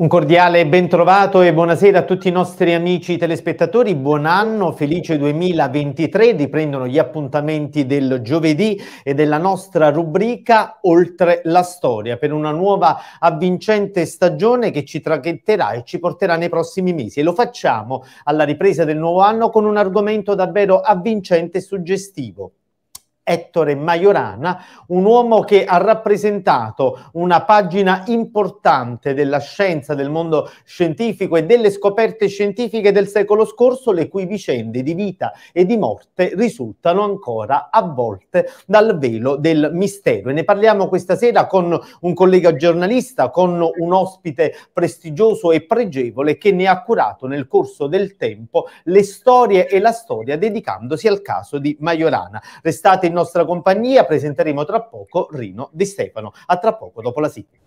Un cordiale bentrovato e buonasera a tutti i nostri amici telespettatori. Buon anno, felice 2023. Riprendono gli appuntamenti del giovedì e della nostra rubrica Oltre la storia per una nuova avvincente stagione che ci traghetterà e ci porterà nei prossimi mesi. E lo facciamo alla ripresa del nuovo anno con un argomento davvero avvincente e suggestivo Ettore Majorana, un uomo che ha rappresentato una pagina importante della scienza, del mondo scientifico e delle scoperte scientifiche del secolo scorso, le cui vicende di vita e di morte risultano ancora avvolte dal velo del mistero. E ne parliamo questa sera con un collega giornalista, con un ospite prestigioso e pregevole che ne ha curato nel corso del tempo le storie e la storia dedicandosi al caso di Majorana. Restate in nostra compagnia. Presenteremo tra poco Rino Di Stefano. A tra poco dopo la sigla.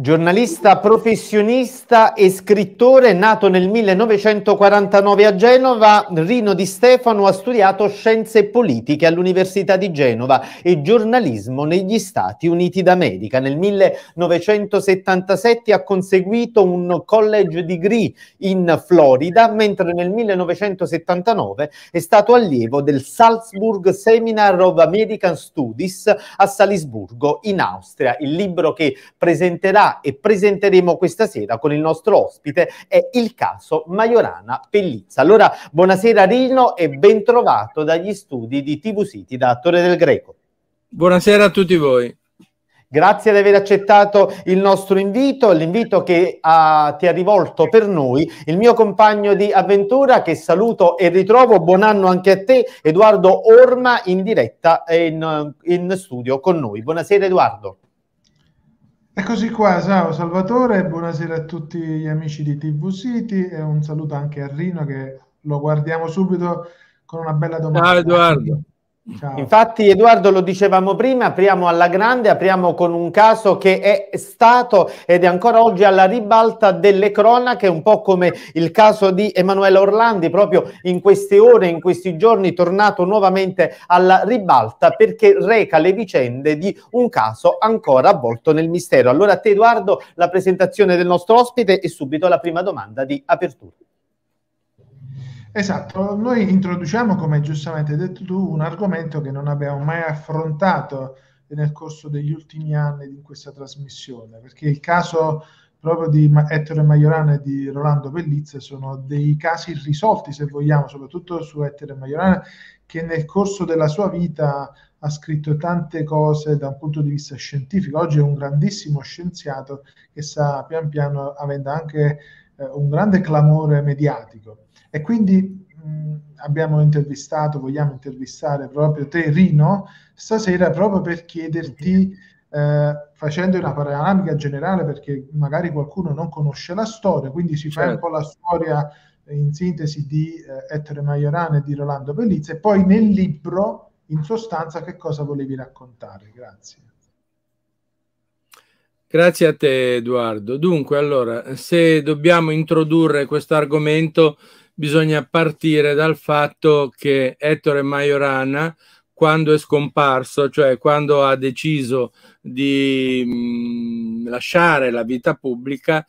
Giornalista professionista e scrittore, nato nel 1949 a Genova, Rino Di Stefano ha studiato scienze politiche all'Università di Genova e giornalismo negli Stati Uniti d'America. Nel 1977 ha conseguito un college degree in Florida, mentre nel 1979 è stato allievo del Salzburg Seminar of American Studies a Salisburgo, in Austria. Il libro che presenterà e presenteremo questa sera con il nostro ospite è il caso Majorana Pellizza. Allora, buonasera Rino e bentrovato dagli studi di TV City da Attore del Greco. Buonasera a tutti voi. Grazie di aver accettato il nostro invito, l'invito che ha, ah, ti ha rivolto per noi il mio compagno di avventura che saluto e ritrovo. Buon anno anche a te, Edoardo Orma, in diretta in, in studio con noi. Buonasera Edoardo. Eccoci qua, ciao Salvatore, buonasera a tutti gli amici di TV City e un saluto anche a Rino che lo guardiamo subito con una bella domanda. Ciao Edoardo. Ciao. Infatti Edoardo lo dicevamo prima, apriamo alla grande, apriamo con un caso che è stato ed è ancora oggi alla ribalta delle cronache, un po' come il caso di Emanuele Orlandi, proprio in queste ore, in questi giorni, tornato nuovamente alla ribalta perché reca le vicende di un caso ancora avvolto nel mistero. Allora a te Edoardo la presentazione del nostro ospite e subito la prima domanda di apertura. Esatto, noi introduciamo, come giustamente hai detto tu, un argomento che non abbiamo mai affrontato nel corso degli ultimi anni di questa trasmissione, perché il caso proprio di Ettore Maiorana e di Rolando Pellizza sono dei casi irrisolti, se vogliamo, soprattutto su Ettore Maiorana, che nel corso della sua vita ha scritto tante cose da un punto di vista scientifico. Oggi è un grandissimo scienziato che sta pian piano avendo anche eh, un grande clamore mediatico. E quindi mh, abbiamo intervistato, vogliamo intervistare proprio te, Rino, stasera proprio per chiederti, eh, facendo una panoramica generale, perché magari qualcuno non conosce la storia, quindi si certo. fa un certo. po' la storia in sintesi di eh, Ettore Majorana e di Rolando Pellizza, e poi nel libro, in sostanza, che cosa volevi raccontare? Grazie. Grazie a te Edoardo. Dunque, allora, se dobbiamo introdurre questo argomento, bisogna partire dal fatto che Ettore Majorana, quando è scomparso, cioè quando ha deciso di mh, mm, lasciare la vita pubblica,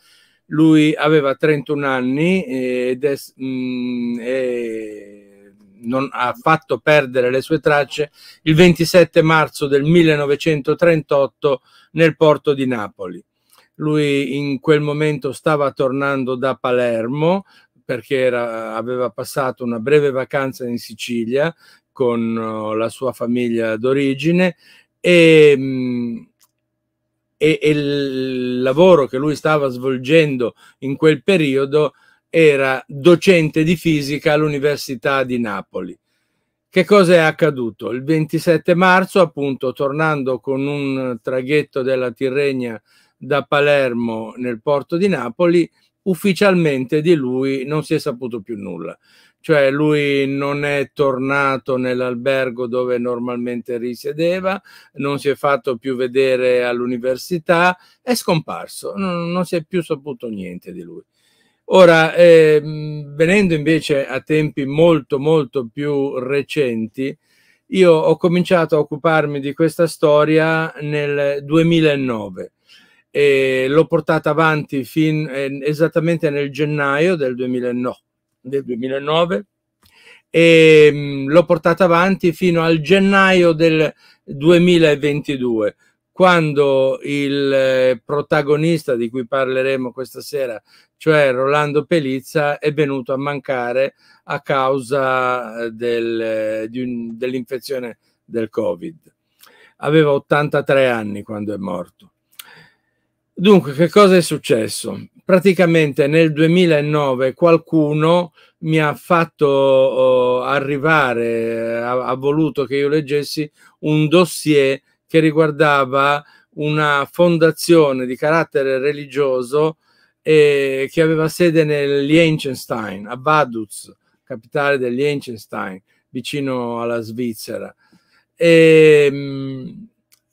lui aveva 31 anni ed è, mh, mm, è non ha fatto perdere le sue tracce il 27 marzo del 1938 nel porto di Napoli. Lui in quel momento stava tornando da Palermo perché era, aveva passato una breve vacanza in Sicilia con oh, la sua famiglia d'origine e, mm, e, e il lavoro che lui stava svolgendo in quel periodo era docente di fisica all'Università di Napoli. Che cosa è accaduto? Il 27 marzo, appunto, tornando con un traghetto della Tirrenia da Palermo nel porto di Napoli, ufficialmente di lui non si è saputo più nulla. Cioè lui non è tornato nell'albergo dove normalmente risiedeva, non si è fatto più vedere all'università, è scomparso, non, non si è più saputo niente di lui. Ora, eh, venendo invece a tempi molto molto più recenti, io ho cominciato a occuparmi di questa storia nel 2009 e l'ho portata avanti fin, eh, esattamente nel gennaio del 2009, del 2009 e mh, mm, l'ho portata avanti fino al gennaio del 2022 quando il eh, protagonista di cui parleremo questa sera, cioè Rolando Pelizza, è venuto a mancare a causa eh, del, eh, un, dell'infezione del Covid. Aveva 83 anni quando è morto. Dunque, che cosa è successo? Praticamente nel 2009 qualcuno mi ha fatto uh, arrivare, eh, ha, ha, voluto che io leggessi un dossier che riguardava una fondazione di carattere religioso eh, che aveva sede nel Liechtenstein, a Vaduz, capitale del Liechtenstein, vicino alla Svizzera. E, ehm, mh,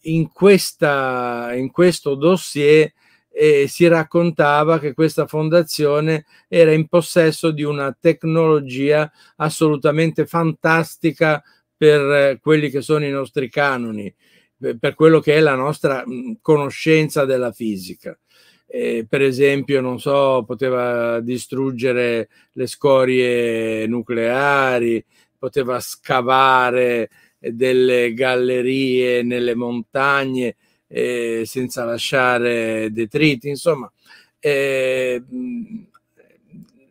in, questa, in questo dossier eh, si raccontava che questa fondazione era in possesso di una tecnologia assolutamente fantastica per eh, quelli che sono i nostri canoni, eh, per, quello che è la nostra mh, conoscenza della fisica. Eh, per esempio, non so, poteva distruggere le scorie nucleari, poteva scavare delle gallerie nelle montagne eh, senza lasciare detriti, insomma, eh,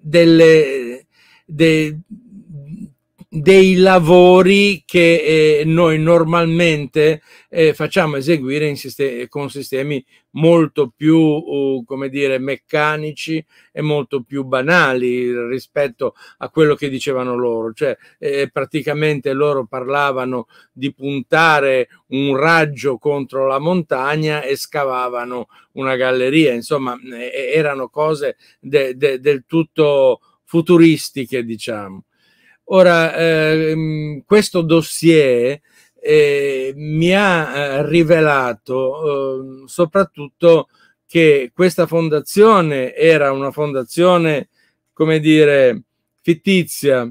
delle, de, dei lavori che eh, noi normalmente eh, facciamo eseguire sistemi, con sistemi molto più, uh, come dire, meccanici e molto più banali rispetto a quello che dicevano loro. Cioè, eh, praticamente loro parlavano di puntare un raggio contro la montagna e scavavano una galleria. Insomma, eh, erano cose de de del tutto futuristiche, diciamo. Ora, ehm, questo dossier eh, mi ha eh, rivelato eh, soprattutto che questa fondazione era una fondazione, come dire, fittizia,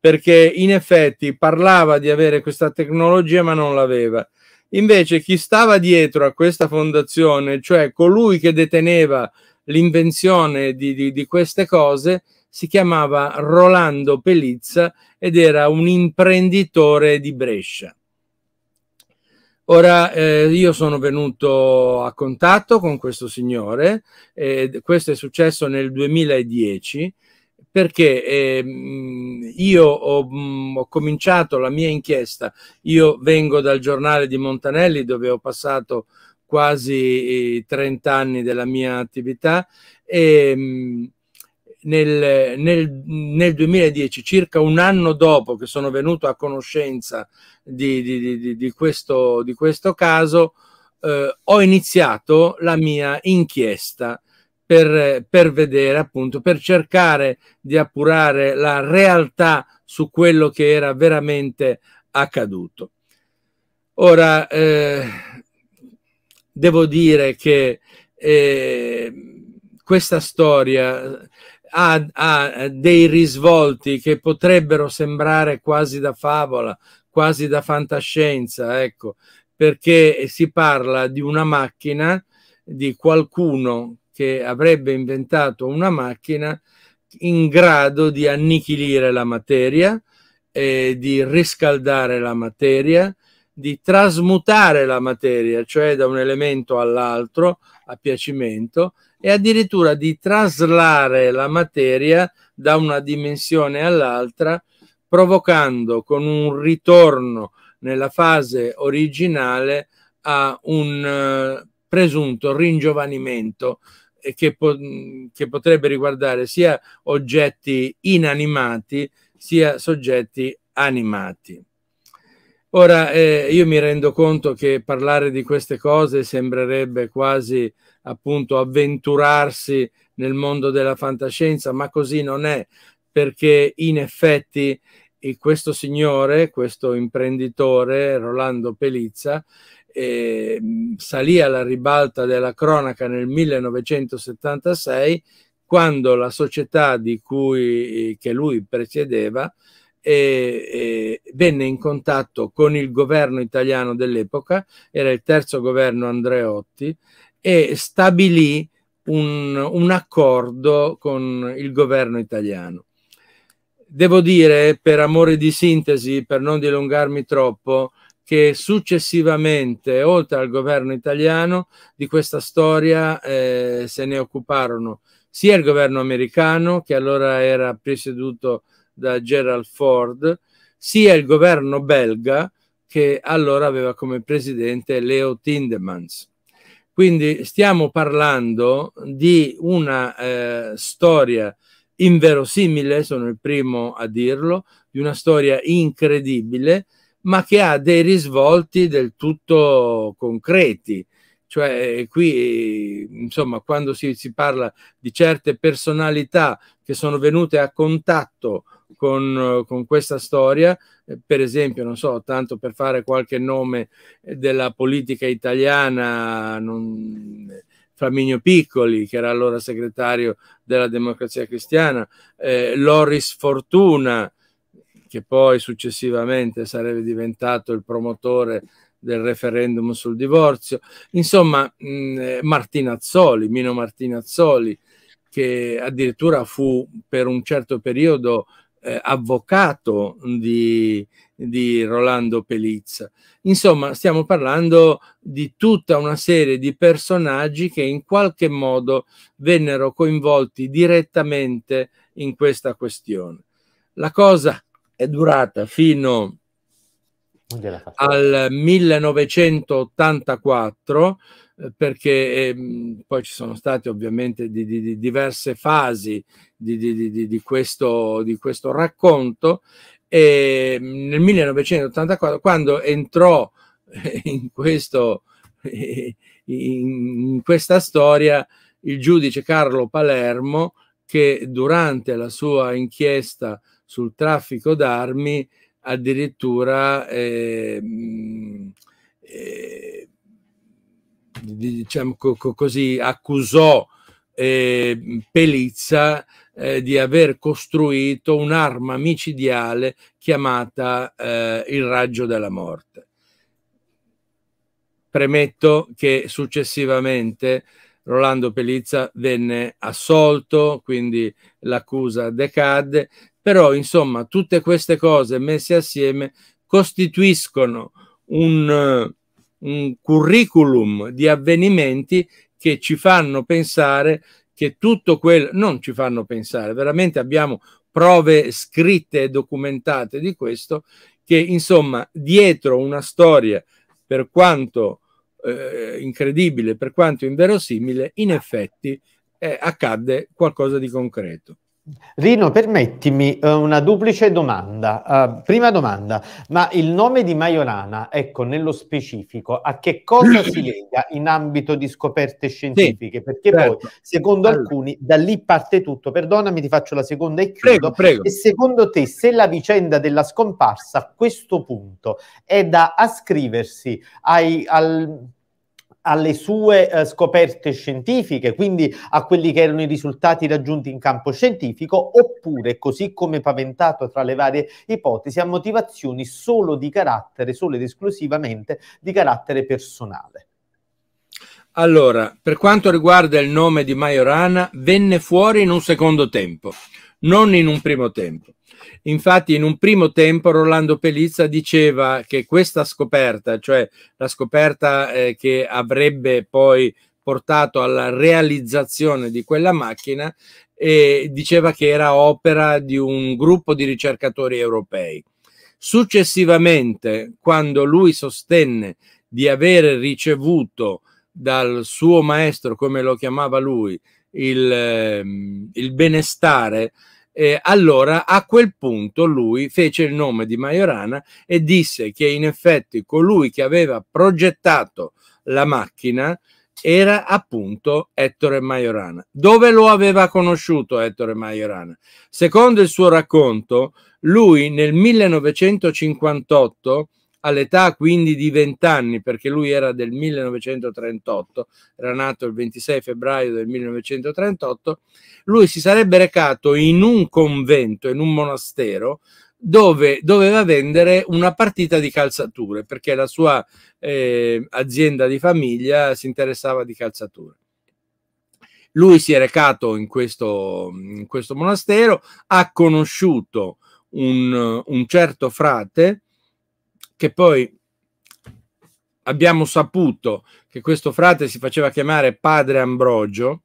perché in effetti parlava di avere questa tecnologia ma non l'aveva. Invece chi stava dietro a questa fondazione, cioè colui che deteneva l'invenzione di, di, di queste cose, si chiamava Rolando Pelizza ed era un imprenditore di Brescia. Ora eh, io sono venuto a contatto con questo signore, eh, questo è successo nel 2010 perché eh, io ho, mh, mm, ho, cominciato la mia inchiesta, io vengo dal giornale di Montanelli dove ho passato quasi 30 eh, anni della mia attività e ehm, mh, nel, nel, nel, 2010, circa un anno dopo che sono venuto a conoscenza di, di, di, di questo, questo, caso, eh, ho iniziato la mia inchiesta per, per, vedere, appunto, per cercare di appurare la realtà su quello che era veramente accaduto. Ora, eh, devo dire che eh, questa storia ha, ha dei risvolti che potrebbero sembrare quasi da favola, quasi da fantascienza, ecco, perché si parla di una macchina, di qualcuno che avrebbe inventato una macchina in grado di annichilire la materia, eh, di riscaldare la materia, di trasmutare la materia, cioè da un elemento all'altro a piacimento, e addirittura di traslare la materia da una dimensione all'altra, provocando con un ritorno nella fase originale a un eh, presunto ringiovanimento eh, che, po mm, che potrebbe riguardare sia oggetti inanimati sia soggetti animati. Ora, eh, io mi rendo conto che parlare di queste cose sembrerebbe quasi appunto avventurarsi nel mondo della fantascienza, ma così non è, perché in effetti questo signore, questo imprenditore, Rolando Pelizza, eh, salì alla ribalta della cronaca nel 1976 quando la società di cui, che lui presiedeva e, e venne in contatto con il governo italiano dell'epoca, era il terzo governo Andreotti, e stabilì un, un accordo con il governo italiano. Devo dire, per amore di sintesi, per non dilungarmi troppo, che successivamente, oltre al governo italiano, di questa storia eh, se ne occuparono sia il governo americano, che allora era presieduto da Gerald Ford, sia il governo belga che allora aveva come presidente Leo Tindemans. Quindi stiamo parlando di una eh, storia inverosimile, sono il primo a dirlo, di una storia incredibile, ma che ha dei risvolti del tutto concreti. Cioè, eh, qui, insomma, quando si, si parla di certe personalità che sono venute a contatto con, con questa storia, eh, per esempio, non so, tanto per fare qualche nome eh, della politica italiana, non, eh, Flaminio Piccoli, che era allora segretario della Democrazia Cristiana, eh, Loris Fortuna, che poi successivamente sarebbe diventato il promotore del referendum sul divorzio, insomma mh, mm, Martinazzoli, Mino Martinazzoli, che addirittura fu per un certo periodo eh, avvocato di, di Rolando Pelizza. Insomma, stiamo parlando di tutta una serie di personaggi che in qualche modo vennero coinvolti direttamente in questa questione. La cosa è durata fino al 1984 eh, perché ehm, poi ci sono state ovviamente di, di, di diverse fasi di questo, di, questo, racconto. E ehm, nel 1984, quando entrò eh, in, questo, eh, in questa storia il giudice Carlo Palermo, che durante la sua inchiesta sul traffico d'armi addirittura ehm, eh, eh, diciamo così, accusò eh, Pelizza eh, di aver costruito un'arma micidiale chiamata eh, il raggio della morte. Premetto che successivamente Rolando Pelizza venne assolto, quindi l'accusa decadde, però insomma tutte queste cose messe assieme costituiscono un un curriculum di avvenimenti che ci fanno pensare che tutto quello non ci fanno pensare, veramente abbiamo prove scritte e documentate di questo, che insomma dietro una storia, per quanto eh, incredibile, per quanto inverosimile, in effetti eh, accadde qualcosa di concreto. Rino, permettimi eh, una duplice domanda. Uh, prima domanda, ma il nome di Maiorana, ecco, nello specifico, a che cosa si lega in ambito di scoperte scientifiche? Sì, Perché certo. poi, secondo allora. alcuni, da lì parte tutto. Perdonami, ti faccio la seconda e chiudo. Prego, prego. E secondo te, se la vicenda della scomparsa a questo punto è da ascriversi ai, al, alle sue eh, scoperte scientifiche, quindi a quelli che erano i risultati raggiunti in campo scientifico, oppure, così come paventato tra le varie ipotesi, a motivazioni solo di carattere, solo ed esclusivamente di carattere personale. Allora, per quanto riguarda il nome di Majorana, venne fuori in un secondo tempo, non in un primo tempo. Infatti in un primo tempo Rolando Pelizza diceva che questa scoperta, cioè la scoperta eh, che avrebbe poi portato alla realizzazione di quella macchina, eh, diceva che era opera di un gruppo di ricercatori europei. Successivamente, quando lui sostenne di avere ricevuto dal suo maestro, come lo chiamava lui, il, ehm, il benestare, eh, allora a quel punto lui fece il nome di Majorana e disse che in effetti colui che aveva progettato la macchina era appunto Ettore Majorana. Dove lo aveva conosciuto Ettore Majorana? Secondo il suo racconto, lui nel 1958 all'età quindi di 20 anni, perché lui era del 1938, era nato il 26 febbraio del 1938, lui si sarebbe recato in un convento, in un monastero, dove doveva vendere una partita di calzature, perché la sua eh, azienda di famiglia si interessava di calzature. Lui si è recato in questo, in questo monastero, ha conosciuto un, un certo frate che poi abbiamo saputo che questo frate si faceva chiamare padre Ambrogio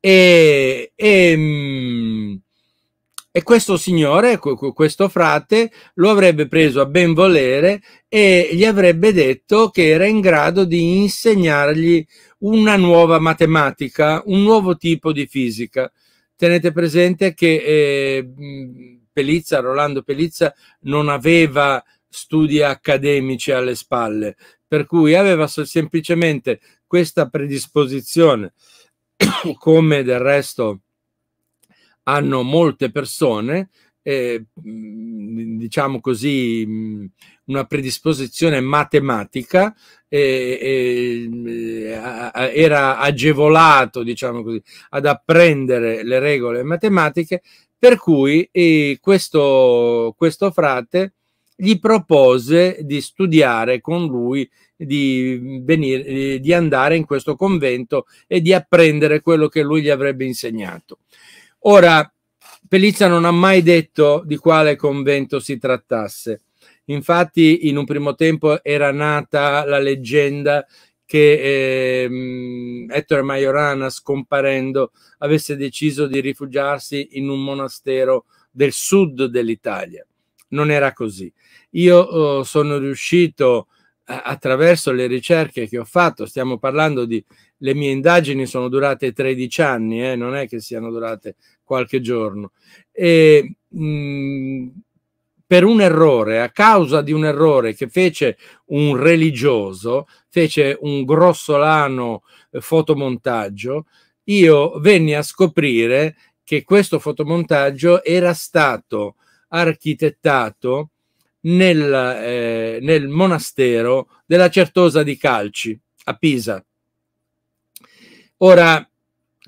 e, e, mm, e questo signore, questo frate, lo avrebbe preso a ben volere e gli avrebbe detto che era in grado di insegnargli una nuova matematica, un nuovo tipo di fisica. Tenete presente che eh, mm, Pelizza, Rolando Pelizza non aveva studi accademici alle spalle, per cui aveva semplicemente questa predisposizione, come del resto hanno molte persone, eh, diciamo così, mhmm, una predisposizione matematica, eh, eh, era agevolato, diciamo così, ad apprendere le regole matematiche per cui eh, questo, questo frate gli propose di studiare con lui, di, venire, eh, di andare in questo convento e di apprendere quello che lui gli avrebbe insegnato. Ora, Pelizza non ha mai detto di quale convento si trattasse. Infatti, in un primo tempo era nata la leggenda che eh, Ettore Majorana scomparendo avesse deciso di rifugiarsi in un monastero del sud dell'Italia. Non era così. Io eh, sono riuscito attraverso le ricerche che ho fatto, stiamo parlando di le mie indagini sono durate 13 anni, eh, non è che siano durate qualche giorno. E, mh, per un errore, a causa di un errore che fece un religioso, fece un grossolano eh, fotomontaggio, io venni a scoprire che questo fotomontaggio era stato architettato nel, eh, nel monastero della Certosa di Calci a Pisa. Ora,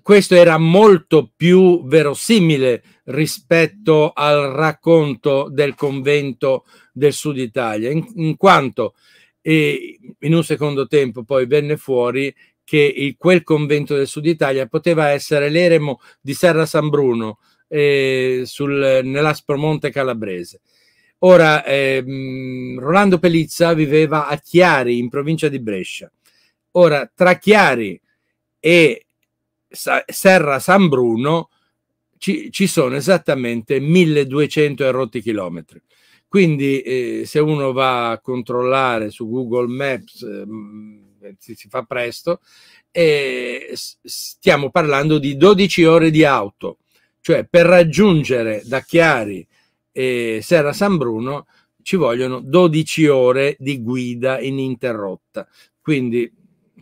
questo era molto più verosimile rispetto al racconto del convento del sud Italia, in, in quanto eh, in un secondo tempo poi venne fuori che il, quel convento del sud Italia poteva essere l'eremo di Serra San Bruno eh, sul, nell'Aspromonte calabrese. Ora, ehm, Rolando Pelizza viveva a Chiari, in provincia di Brescia. Ora, tra Chiari e Serra San Bruno ci, ci, sono esattamente 1200 erotti chilometri. Quindi eh, se uno va a controllare su Google Maps eh, si, si, fa presto, eh, stiamo parlando di 12 ore di auto, cioè per raggiungere da Chiari e Serra San Bruno ci vogliono 12 ore di guida ininterrotta. Quindi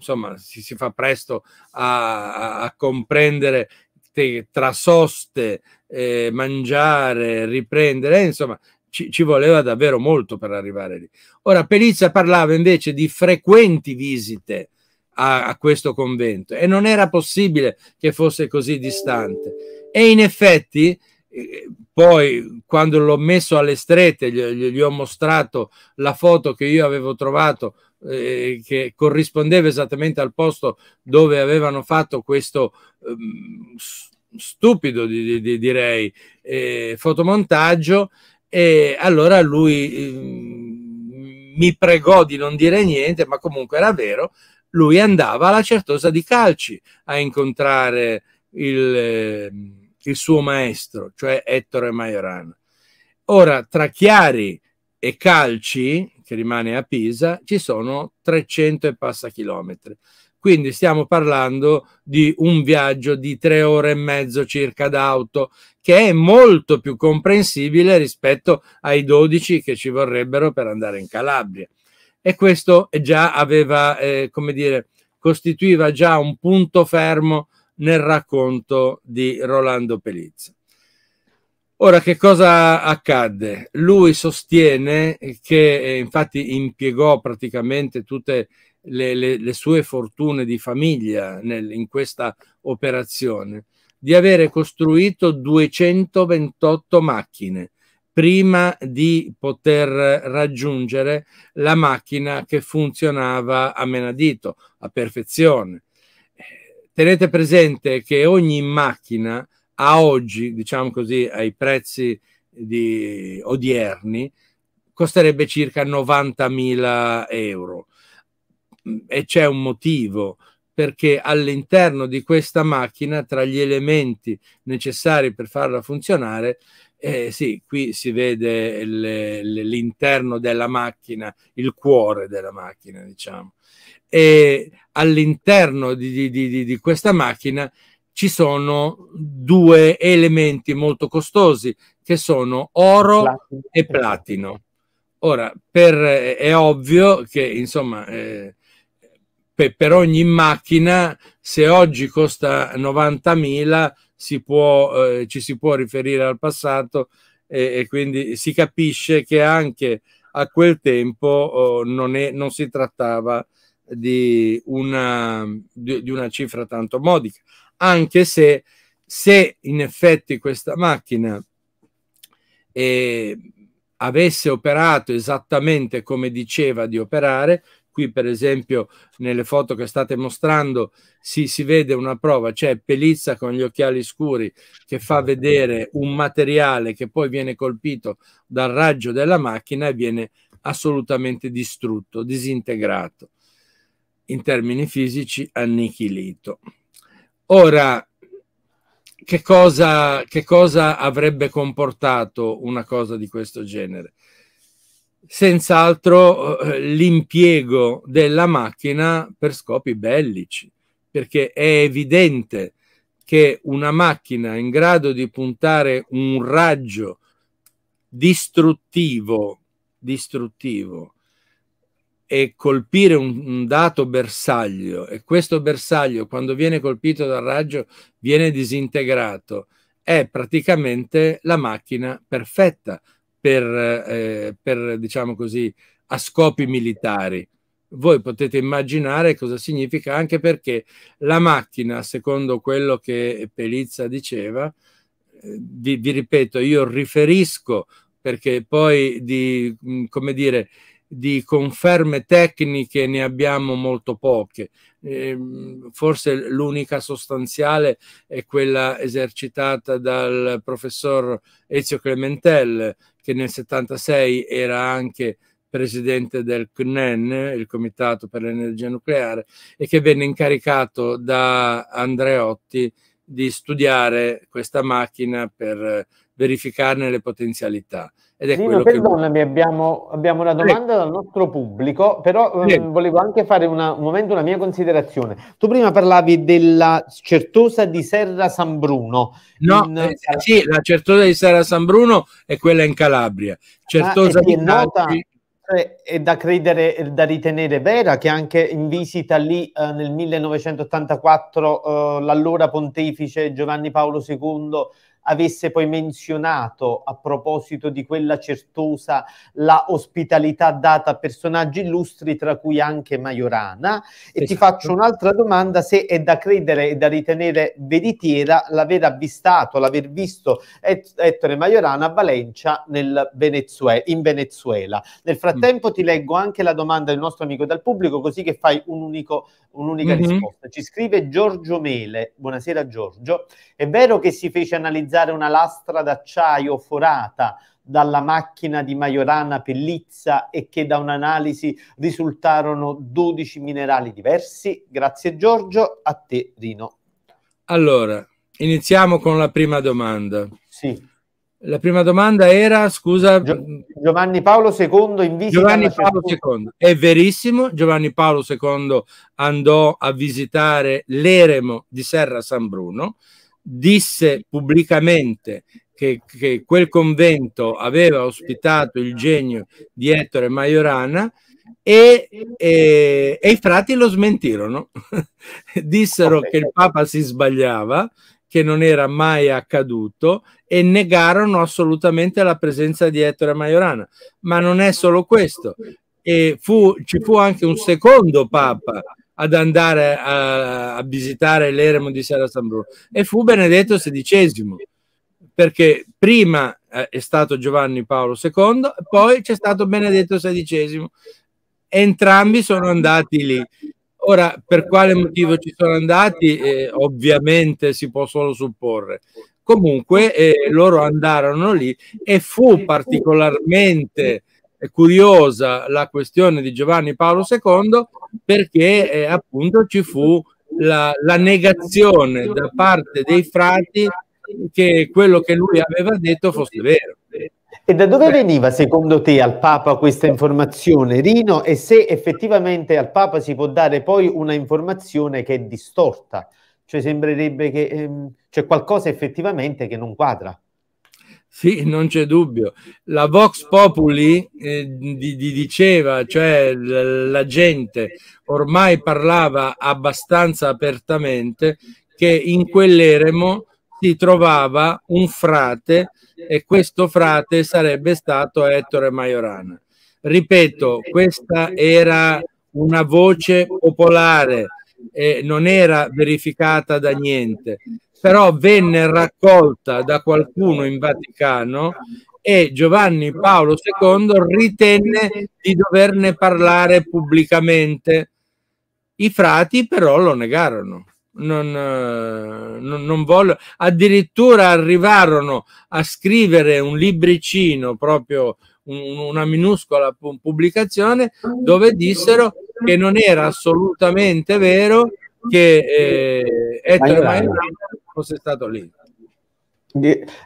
insomma, si, si fa presto a, a comprendere te, tra soste, eh, mangiare, riprendere, eh, insomma, ci, ci, voleva davvero molto per arrivare lì. Ora, Pelizza parlava invece di frequenti visite a, a questo convento e non era possibile che fosse così distante. E in effetti, eh, poi quando l'ho messo alle strette gli, gli, ho mostrato la foto che io avevo trovato eh, che corrispondeva esattamente al posto dove avevano fatto questo ehm, stupido, di, di, direi, eh, fotomontaggio e allora lui ehm, mi pregò di non dire niente, ma comunque era vero, lui andava alla certosa di calci a incontrare il, ehm, il suo maestro, cioè Ettore Majorana Ora, tra Chiari e Calci, che rimane a Pisa, ci sono 300 e passa chilometri. Quindi stiamo parlando di un viaggio di tre ore e mezzo circa d'auto, che è molto più comprensibile rispetto ai 12 che ci vorrebbero per andare in Calabria. E questo già aveva, eh, come dire, costituiva già un punto fermo nel racconto di Rolando Pelizza. Ora, che cosa accadde? Lui sostiene che eh, infatti impiegò praticamente tutte le, le, le sue fortune di famiglia nel, in questa operazione, di avere costruito 228 macchine prima di poter raggiungere la macchina che funzionava a menadito, a perfezione. Eh, tenete presente che ogni macchina a oggi, diciamo così, ai prezzi di, odierni, costerebbe circa 90.000 euro. E c'è un motivo, perché all'interno di questa macchina, tra gli elementi necessari per farla funzionare, eh, sì, qui si vede l'interno della macchina, il cuore della macchina, diciamo. E all'interno di, di, di, di questa macchina ci sono due elementi molto costosi che sono oro platino. e platino. Ora, per, eh, è ovvio che insomma, eh, per, per, ogni macchina, se oggi costa 90.000, si può, eh, ci si può riferire al passato eh, e quindi si capisce che anche a quel tempo oh, non, è, non, si trattava di una, di, di una cifra tanto modica anche se, se in effetti questa macchina eh, avesse operato esattamente come diceva di operare, qui per esempio nelle foto che state mostrando si, si vede una prova, c'è cioè Pelizza con gli occhiali scuri che fa vedere un materiale che poi viene colpito dal raggio della macchina e viene assolutamente distrutto, disintegrato, in termini fisici annichilito. Ora, che cosa, che cosa avrebbe comportato una cosa di questo genere? Senz'altro eh, l'impiego della macchina per scopi bellici, perché è evidente che una macchina in grado di puntare un raggio distruttivo, distruttivo e colpire un, un, dato bersaglio e questo bersaglio quando viene colpito dal raggio viene disintegrato, è praticamente la macchina perfetta per, eh, per diciamo così, a scopi militari voi potete immaginare cosa significa, anche perché la macchina, secondo quello che Pelizza diceva, eh, vi, vi ripeto, io riferisco perché poi di, mm, come dire, di conferme tecniche ne abbiamo molto poche. Eh, forse l'unica sostanziale è quella esercitata dal professor Ezio Clementel, che nel 76 era anche presidente del CNEN, il Comitato per l'Energia Nucleare, e che venne incaricato da Andreotti di studiare questa macchina per verificarne le potenzialità. Ed è Dino, perdonami, che... abbiamo, abbiamo, una domanda eh. dal nostro pubblico, però eh. ehm, volevo anche fare una, un momento una mia considerazione. Tu prima parlavi della certosa di Serra San Bruno. No, in... eh, sì, la certosa di Serra San Bruno è quella in Calabria. Ah, certosa ah, di nota... Cioè, è da credere e da ritenere vera che anche in visita lì eh, nel 1984 eh, l'allora pontefice Giovanni Paolo II avesse poi menzionato a proposito di quella certosa la ospitalità data a personaggi illustri, tra cui anche Majorana. E esatto. ti faccio un'altra domanda, se è da credere e da ritenere veritiera l'aver avvistato, l'aver visto Et- Ettore Majorana a Valencia Venezue- in Venezuela. Nel frattempo mm. ti leggo anche la domanda del nostro amico dal pubblico, così che fai un unico, un'unica mm-hmm. risposta. Ci scrive Giorgio Mele, buonasera Giorgio, è vero che si fece analizzare realizzare una lastra d'acciaio forata dalla macchina di Majorana Pellizza e che da un'analisi risultarono 12 minerali diversi. Grazie Giorgio, a te Rino. Allora, iniziamo con la prima domanda. Sì. La prima domanda era, scusa... Giovanni Paolo II in visita... Giovanni Paolo II, è verissimo, Giovanni Paolo II andò a visitare l'eremo di Serra San Bruno, disse pubblicamente che, che quel convento aveva ospitato il genio di Ettore Majorana e, e, e i frati lo smentirono, dissero che il Papa si sbagliava che non era mai accaduto e negarono assolutamente la presenza di Ettore Majorana. Ma non è solo questo, e fu, ci fu anche un secondo Papa ad andare a, a visitare l'eremo di Sera San Bruno e fu Benedetto XVI perché prima eh, è stato Giovanni Paolo II poi c'è stato Benedetto XVI entrambi sono andati lì ora per quale motivo ci sono andati eh, ovviamente si può solo supporre comunque eh, loro andarono lì e fu particolarmente curiosa la questione di Giovanni Paolo II perché eh, appunto ci fu la, la, negazione da parte dei frati che quello che lui aveva detto fosse vero. E da dove veniva secondo te al Papa questa informazione, Rino? E se effettivamente al Papa si può dare poi una informazione che è distorta? Cioè sembrerebbe che ehm, c'è qualcosa effettivamente che non quadra. Sì, non c'è dubbio. La Vox Populi eh, di, di diceva, cioè la gente ormai parlava abbastanza apertamente che in quell'eremo si trovava un frate e questo frate sarebbe stato Ettore Majorana. Ripeto, questa era una voce popolare, e non era verificata da niente però venne raccolta da qualcuno in Vaticano e Giovanni Paolo II ritenne di doverne parlare pubblicamente. I frati però lo negarono. Non, eh, non, non voglio, addirittura arrivarono a scrivere un libricino, proprio un, una minuscola pubblicazione, dove dissero che non era assolutamente vero che eh, Ettore Maelano fosse stato lì.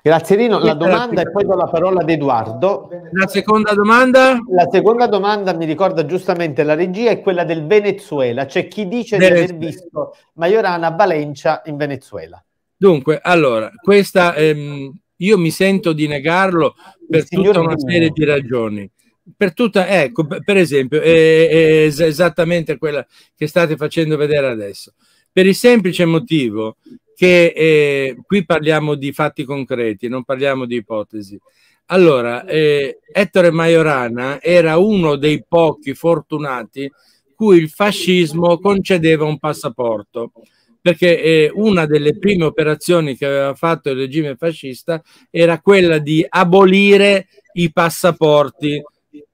Grazie Rino, la domanda e poi do la parola ad Edoardo. La seconda domanda? La seconda domanda mi ricorda giustamente la regia è quella del Venezuela, c'è chi dice Venezuela. di aver visto Majorana Valencia in Venezuela. Dunque, allora, questa ehm, io mi sento di negarlo per tutta una serie di ragioni per tutta, ecco, per esempio, è, è esattamente quella che state facendo vedere adesso. Per il semplice motivo che eh, qui parliamo di fatti concreti, non parliamo di ipotesi. Allora, eh, Ettore Majorana era uno dei pochi fortunati cui il fascismo concedeva un passaporto, perché eh, una delle prime operazioni che aveva fatto il regime fascista era quella di abolire i passaporti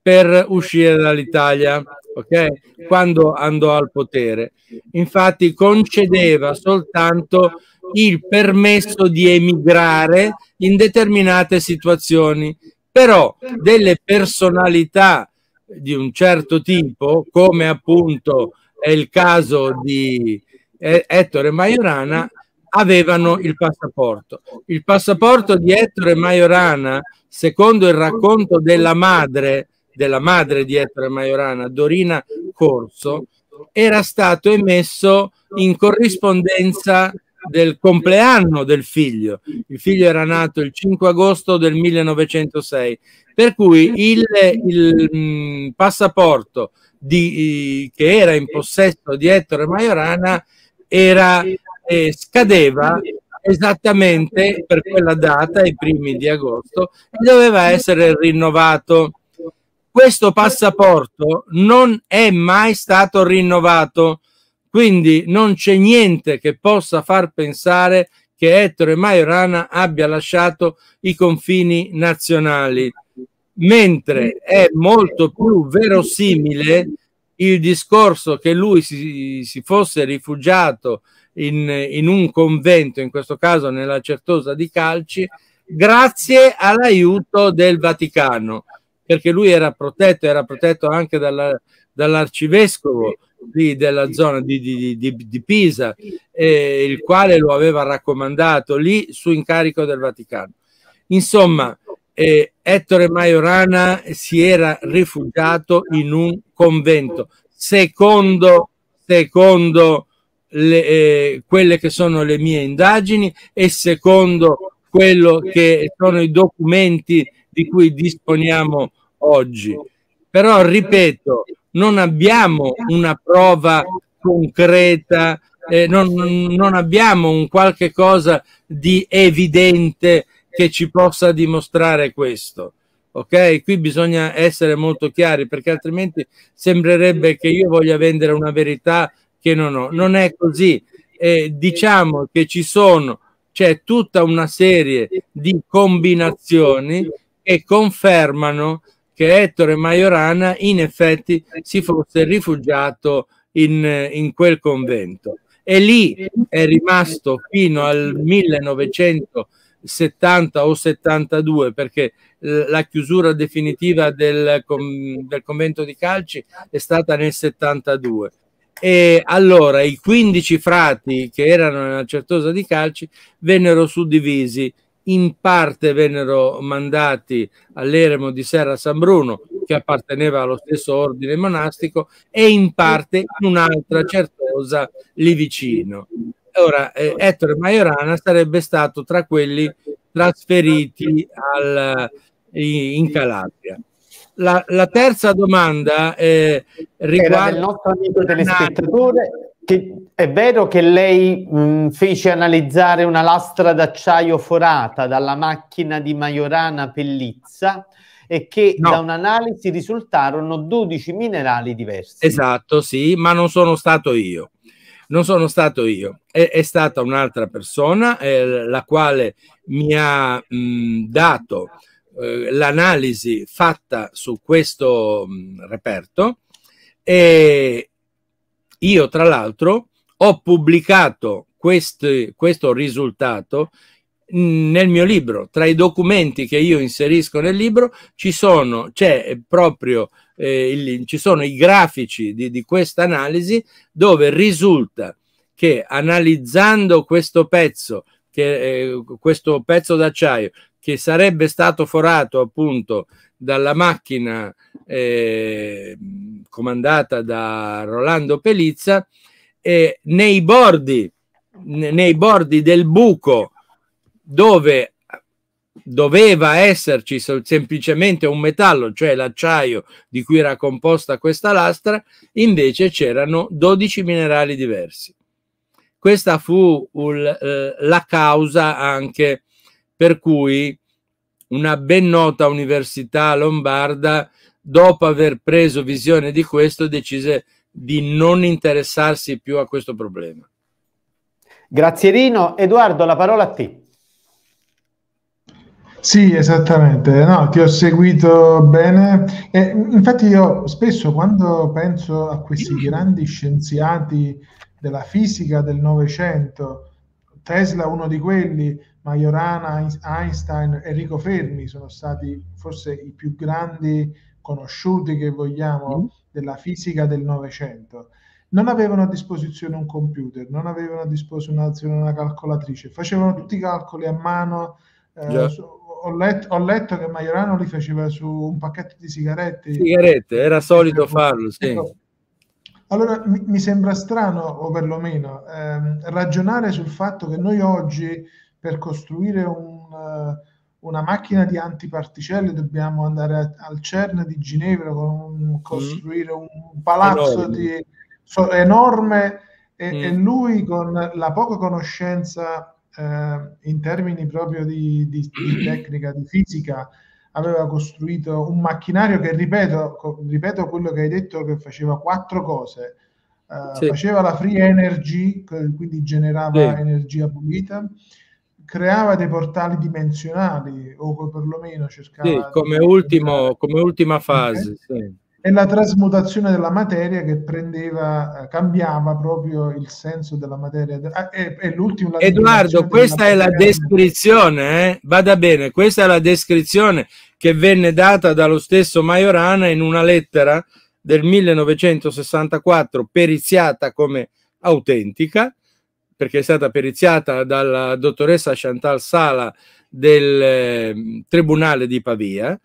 per uscire dall'Italia, okay? quando andò al potere. Infatti concedeva soltanto il permesso di emigrare in determinate situazioni, però delle personalità di un certo tipo, come appunto è il caso di Ettore Majorana, avevano il passaporto. Il passaporto di Ettore Majorana, secondo il racconto della madre, della madre di Ettore Majorana, Dorina Corso, era stato emesso in corrispondenza del compleanno del figlio. Il figlio era nato il 5 agosto del 1906, per cui il, il mh, mm, passaporto di, che era in possesso di Ettore Majorana era, eh, scadeva esattamente per quella data, i primi di agosto, e doveva essere rinnovato questo passaporto non è mai stato rinnovato, quindi non c'è niente che possa far pensare che Ettore Maiorana abbia lasciato i confini nazionali, mentre è molto più verosimile il discorso che lui si, si fosse rifugiato in, in un convento, in questo caso nella Certosa di Calci, grazie all'aiuto del Vaticano perché lui era protetto, era protetto anche dalla, dall'arcivescovo di, della zona di, di, di Pisa, eh, il quale lo aveva raccomandato lì su incarico del Vaticano. Insomma, eh, Ettore Maiorana si era rifugiato in un convento, secondo, secondo le, eh, quelle che sono le mie indagini e secondo quello che sono i documenti di cui disponiamo oggi. Però, ripeto, non abbiamo una prova concreta, eh, non, non abbiamo un qualche cosa di evidente che ci possa dimostrare questo. Ok, qui bisogna essere molto chiari perché altrimenti sembrerebbe che io voglia vendere una verità che non ho. Non è così. Eh, diciamo che ci sono, c'è tutta una serie di combinazioni che confermano che Ettore Majorana in effetti si fosse rifugiato in, in quel convento e lì è rimasto fino al 1970 o 72 perché la chiusura definitiva del, del convento di Calci è stata nel 72 e allora i 15 frati che erano nella certosa di Calci vennero suddivisi in parte vennero mandati all'eremo di Serra San Bruno, che apparteneva allo stesso ordine monastico, e in parte in un'altra certosa lì vicino. Ora, eh, Ettore Majorana sarebbe stato tra quelli trasferiti al, in Calabria. La, la terza domanda eh, riguarda il nostro amico telespettatore che è vero che lei mh, mm, fece analizzare una lastra d'acciaio forata dalla macchina di Majorana Pellizza e che no. da un'analisi risultarono 12 minerali diversi. Esatto, sì, ma non sono stato io. Non sono stato io, è, è stata un'altra persona eh, la quale mi ha mh, mm, dato eh, l'analisi fatta su questo mh, mm, reperto e, io, tra l'altro, ho pubblicato questi, questo risultato nel mio libro. Tra i documenti che io inserisco nel libro ci sono, c'è proprio, eh, il, ci sono i grafici di, di questa analisi dove risulta che analizzando questo pezzo, che, eh, questo pezzo d'acciaio che sarebbe stato forato appunto dalla macchina eh, comandata da Rolando Pelizza e nei, bordi, nei bordi del buco dove doveva esserci semplicemente un metallo, cioè l'acciaio di cui era composta questa lastra, invece c'erano 12 minerali diversi. Questa fu eh, la causa anche per cui una ben nota università lombarda, dopo aver preso visione di questo, decise di non interessarsi più a questo problema. Grazie Rino. Edoardo, la parola a te. Sì, esattamente, no, ti ho seguito bene. E, infatti io spesso quando penso a questi grandi scienziati della fisica del Novecento, Tesla uno di quelli, Majorana, Einstein, Enrico Fermi sono stati forse i più grandi conosciuti che vogliamo mm. della fisica del Novecento. Non avevano a disposizione un computer, non avevano a disposizione una calcolatrice, facevano tutti i calcoli a mano. Eh, yeah. su, ho, let, ho, letto che Majorano li faceva su un pacchetto di sigarette. Sigarette, era solito ecco. farlo, sì. Ecco. Allora mi, mi, sembra strano, o perlomeno, ehm, ragionare sul fatto che noi oggi per costruire un, eh, una macchina di antiparticelle dobbiamo andare a, al CERN di Ginevra, con, mm. costruire un palazzo enorme, di, so, enorme e, mm. e, lui con la poca conoscenza eh, in termini proprio di, di, di tecnica, di fisica, aveva costruito un macchinario che, ripeto, ripeto quello che hai detto, che faceva quattro cose. Uh, sì. Faceva la free energy, quindi generava sì. energia pulita, creava dei portali dimensionali o perlomeno cercava sì, come, di... ultimo, come ultima fase okay. sì. e la trasmutazione della materia che prendeva cambiava proprio il senso della materia ah, è, è Edoardo questa è la descrizione eh? vada bene questa è la descrizione che venne data dallo stesso Majorana in una lettera del 1964 periziata come autentica perché è stata periziata dalla dottoressa Chantal Sala del ehm, Tribunale di Pavia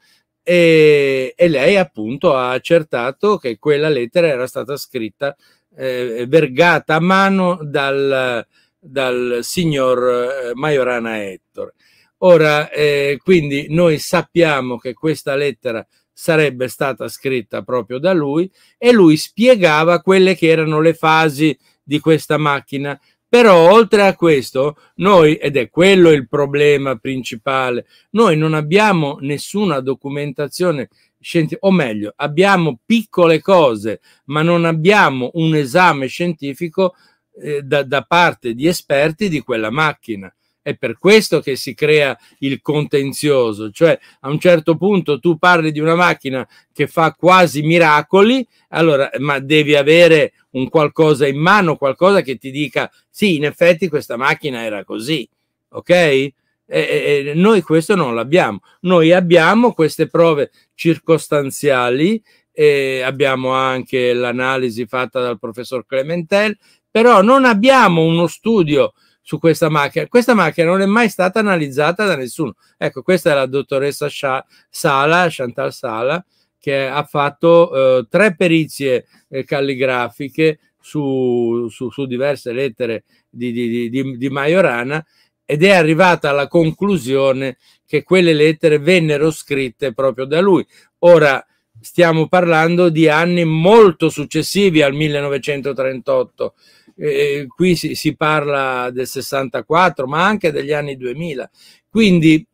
e, e lei appunto ha accertato che quella lettera era stata scritta, eh, vergata a mano dal, dal signor eh, Majorana Ettore. Ora, eh, quindi noi sappiamo che questa lettera sarebbe stata scritta proprio da lui e lui spiegava quelle che erano le fasi di questa macchina però oltre a questo, noi, ed è quello il problema principale, noi non abbiamo nessuna documentazione scientifica, o meglio, abbiamo piccole cose, ma non abbiamo un esame scientifico eh, da, da parte di esperti di quella macchina. È per questo che si crea il contenzioso, cioè a un certo punto tu parli di una macchina che fa quasi miracoli, allora, ma devi avere un qualcosa in mano, qualcosa che ti dica sì, in effetti questa macchina era così, ok? E, e noi questo non l'abbiamo, noi abbiamo queste prove circostanziali e abbiamo anche l'analisi fatta dal professor Clementel, però non abbiamo uno studio su questa macchina. Questa macchina non è mai stata analizzata da nessuno. Ecco, questa è la dottoressa Sha- Sala, Chantal Sala, che ha fatto eh, tre perizie eh, calligrafiche su, su, su, diverse lettere di, di, di, di Majorana ed è arrivata alla conclusione che quelle lettere vennero scritte proprio da lui. Ora, stiamo parlando di anni molto successivi al 1938 eh, qui si, si, parla del 64, ma anche degli anni 2000. Quindi,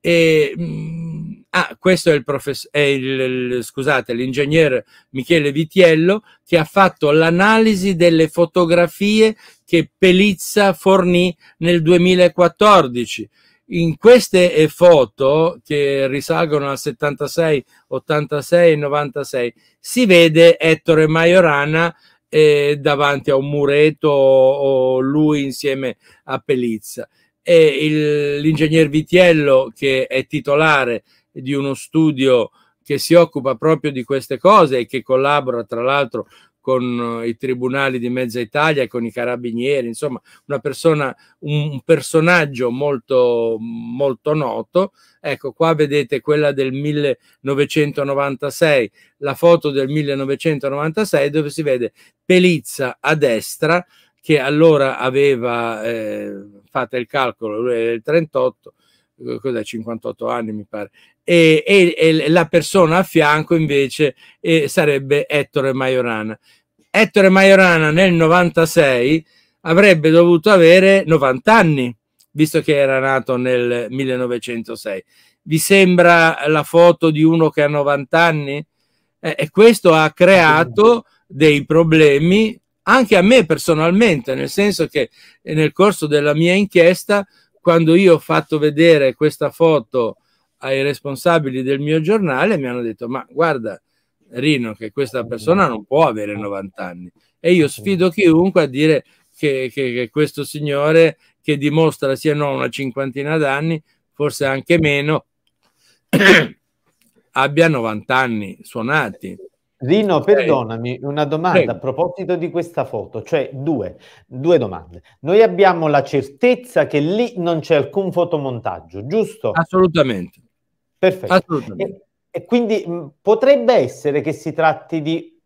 eh, ah, questo è il professore, scusate, l'ingegnere Michele Vitiello che ha fatto l'analisi delle fotografie che Pelizza fornì nel 2014 in queste eh, foto che risalgono al 76, 86 e 96 si vede Ettore Majorana eh, davanti a un muretto o lui insieme a Pelizza. E l'ingegner Vitiello, che è titolare di uno studio che si occupa proprio di queste cose e che collabora tra l'altro con eh, i tribunali di mezza Italia e con i carabinieri, insomma una persona, un personaggio molto, molto noto. Ecco, qua vedete quella del 1996, la foto del 1996 dove si vede Pelizza a destra che allora aveva, eh, fate il calcolo, lui era il 38, eh, cosa, 58 anni mi pare, e, e, e, la persona a fianco invece eh, sarebbe Ettore Majorana. Ettore Majorana nel 96 avrebbe dovuto avere 90 anni, visto che era nato nel 1906. Vi sembra la foto di uno che ha 90 anni? Eh, e questo ha creato dei problemi anche a me personalmente, nel senso che eh, nel corso della mia inchiesta quando io ho fatto vedere questa foto ai responsabili del mio giornale, mi hanno detto, ma guarda Rino, che questa persona non può avere 90 anni. E io sfido chiunque a dire che, che, che questo signore che dimostra sia no una cinquantina d'anni, forse anche meno, abbia 90 anni suonati. Rino, okay. perdonami, una domanda Prego. a proposito di questa foto, cioè due, due, domande. Noi abbiamo la certezza che lì non c'è alcun fotomontaggio, giusto? Assolutamente. Perfetto. Assolutamente. E, e quindi mh, potrebbe essere che si tratti di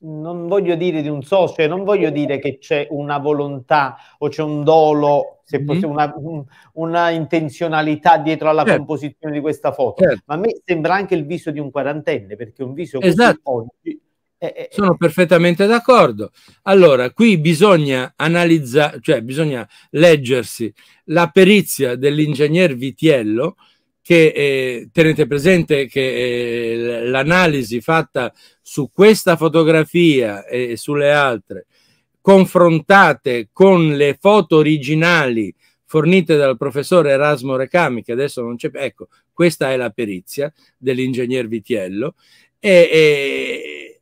non voglio dire di un socio, non voglio dire che c'è una volontà o c'è un dolo, se mm-hmm. una, una, intenzionalità dietro alla certo. composizione di questa foto, certo. ma a me sembra anche il viso di un quarantenne, perché un viso esatto. oggi... È, è, Sono perfettamente d'accordo. Allora, qui bisogna analizzare, cioè bisogna leggersi la perizia dell'ingegner Vitiello, che eh, tenete presente che eh, l'analisi fatta su questa fotografia e sulle altre, confrontate con le foto originali fornite dal professore Erasmo Recami, che adesso non c'è più, ecco, questa è la perizia dell'ingegner Vitiello, e, e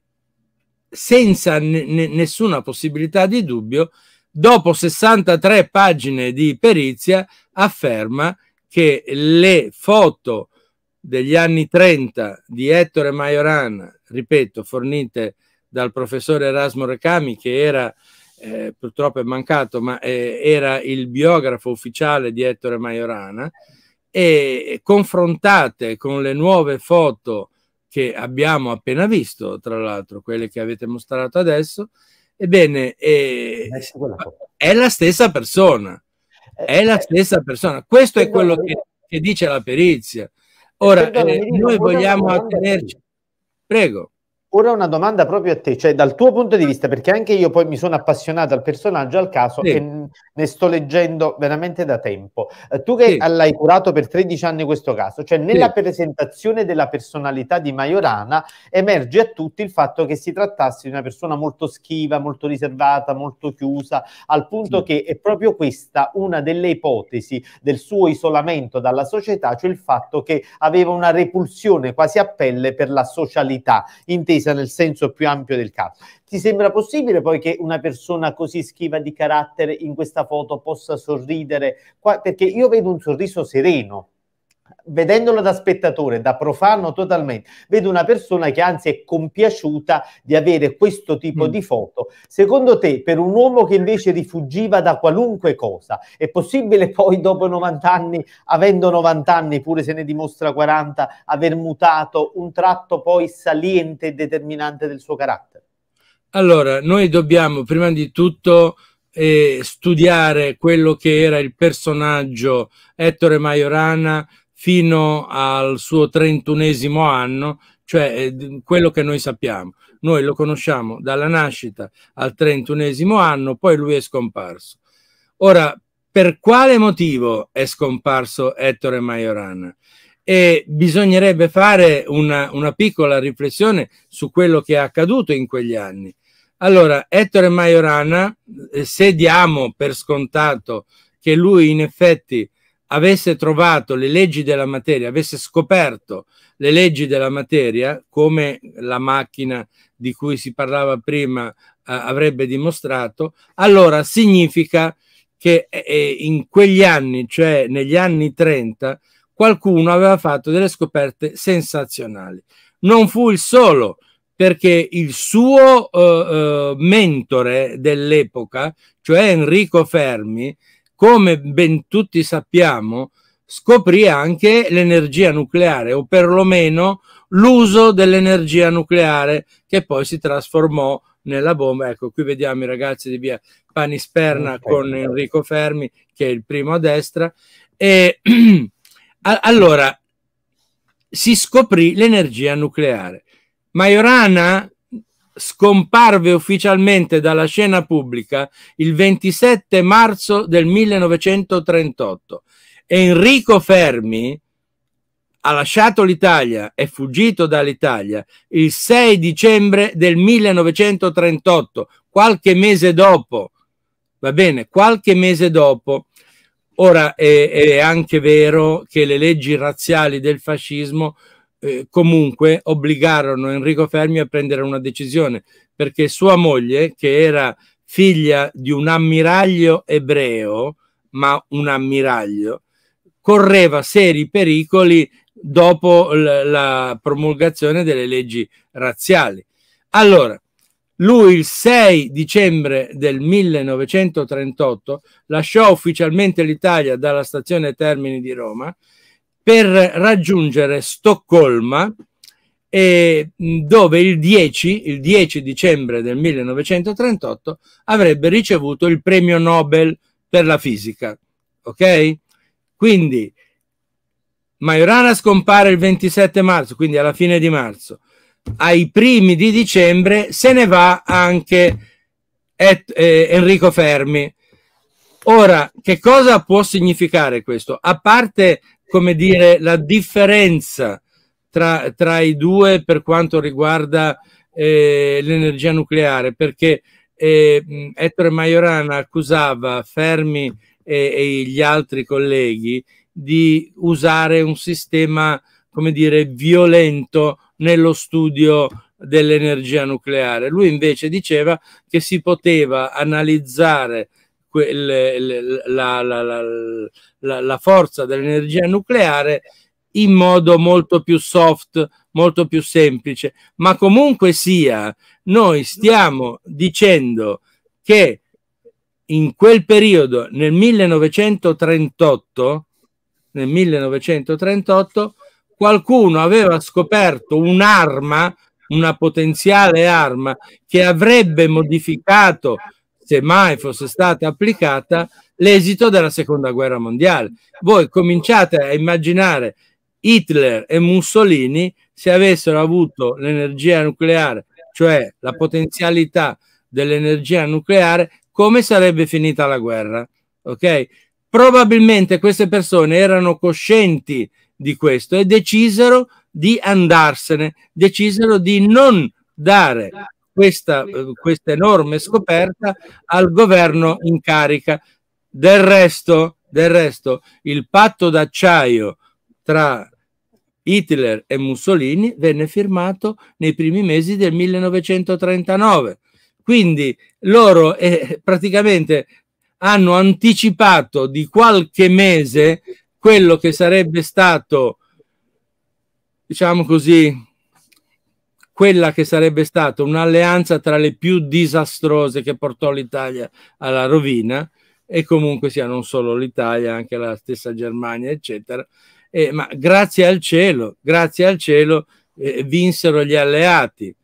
senza ne nessuna possibilità di dubbio, dopo 63 pagine di perizia, afferma che le foto degli anni 30 di Ettore Majoran, ripeto, fornite dal professore Erasmo Recami, che era, eh, purtroppo è mancato, ma eh, era il biografo ufficiale di Ettore Majorana, e confrontate con le nuove foto che abbiamo appena visto, tra l'altro quelle che avete mostrato adesso, ebbene, eh, è la stessa persona eh, è la eh, stessa persona. Questo è quello che, che dice la perizia. Ora, eh, noi vogliamo attenerci. Prego. Ora una domanda proprio a te, cioè dal tuo punto di vista, perché anche io poi mi sono appassionato al personaggio, al caso, sì. e ne sto leggendo veramente da tempo. Eh, tu che sì. l'hai curato per 13 anni questo caso, cioè nella sì. presentazione della personalità di Majorana emerge a tutti il fatto che si trattasse di una persona molto schiva, molto riservata, molto chiusa, al punto che è proprio questa una delle ipotesi del suo isolamento dalla società, cioè il fatto che aveva una repulsione quasi a pelle per la socialità, intesa divisa nel senso più ampio del caso. Ti sembra possibile poi che una persona così schiva di carattere in questa foto possa sorridere? Qua, perché io vedo un sorriso sereno vedendolo da spettatore, da profano totalmente, vedo una persona che anzi è compiaciuta di avere questo tipo mm. di foto. Secondo te, per un uomo che invece rifugiva da qualunque cosa, è possibile poi dopo 90 anni, avendo 90 anni, pure se ne dimostra 40, aver mutato un tratto poi saliente e determinante del suo carattere? Allora, noi dobbiamo prima di tutto eh, studiare quello che era il personaggio Ettore Majorana fino al suo trentunesimo anno, cioè eh, quello che noi sappiamo. Noi lo conosciamo dalla nascita al trentunesimo anno, poi lui è scomparso. Ora, per quale motivo è scomparso Ettore Majorana? E bisognerebbe fare una, una piccola riflessione su quello che è accaduto in quegli anni. Allora, Ettore Majorana, eh, se diamo per scontato che lui in effetti avesse trovato le leggi della materia, avesse scoperto le leggi della materia, come la macchina di cui si parlava prima eh, avrebbe dimostrato, allora significa che eh, eh in quegli anni, cioè negli anni 30, qualcuno aveva fatto delle scoperte sensazionali. Non fu il solo, perché il suo eh, eh mentore dell'epoca, cioè Enrico Fermi, come ben tutti sappiamo, scoprì anche l'energia nucleare o perlomeno l'uso dell'energia nucleare che poi si trasformò nella bomba. Ecco, qui vediamo i ragazzi di via Panisperna okay. con Enrico Fermi, che è il primo a destra. E, allora, si scoprì l'energia nucleare. Majorana scomparve ufficialmente dalla scena pubblica il 27 marzo del 1938. Enrico Fermi ha lasciato l'Italia, è fuggito dall'Italia il 6 dicembre del 1938, qualche mese dopo. Va bene, qualche mese dopo. Ora è, è anche vero che le leggi razziali del fascismo eh, comunque obbligarono Enrico Fermi a prendere una decisione perché sua moglie, che era figlia di un ammiraglio ebreo, ma un ammiraglio, correva seri pericoli dopo la promulgazione delle leggi razziali. Allora, lui il 6 dicembre del 1938 lasciò ufficialmente l'Italia dalla stazione Termini di Roma per raggiungere Stoccolma eh, dove il 10, il 10 dicembre del 1938 avrebbe ricevuto il premio Nobel per la fisica. Ok? Quindi Majorana scompare il 27 marzo, quindi alla fine di marzo. Ai primi di dicembre se ne va anche Et, eh, Enrico Fermi. Ora, che cosa può significare questo? A parte come dire, la differenza tra, tra i due per quanto riguarda eh, l'energia nucleare, perché eh, Ettore Majorana accusava Fermi e, e, gli altri colleghi di usare un sistema, come dire, violento nello studio dell'energia nucleare. Lui invece diceva che si poteva analizzare quel, la, la, la, la forza dell'energia nucleare in modo molto più soft, molto più semplice. Ma comunque sia, noi stiamo dicendo che in quel periodo, nel 1938, nel 1938 qualcuno aveva scoperto un'arma, una potenziale arma che avrebbe modificato se mai fosse stata applicata, l'esito della seconda guerra mondiale. Voi cominciate a immaginare Hitler e Mussolini se avessero avuto l'energia nucleare, cioè la potenzialità dell'energia nucleare, come sarebbe finita la guerra. Ok? Probabilmente queste persone erano coscienti di questo e decisero di andarsene, decisero di non dare questa, eh, questa enorme scoperta al governo in carica. Del resto, del resto il patto d'acciaio tra Hitler e Mussolini venne firmato nei primi mesi del 1939. Quindi loro eh, praticamente hanno anticipato di qualche mese quello che sarebbe stato, diciamo così, quella che sarebbe stata un'alleanza tra le più disastrose che portò l'Italia alla rovina e comunque sia non solo l'Italia, anche la stessa Germania, eccetera. E, ma grazie al cielo, grazie al cielo eh, vinsero gli alleati.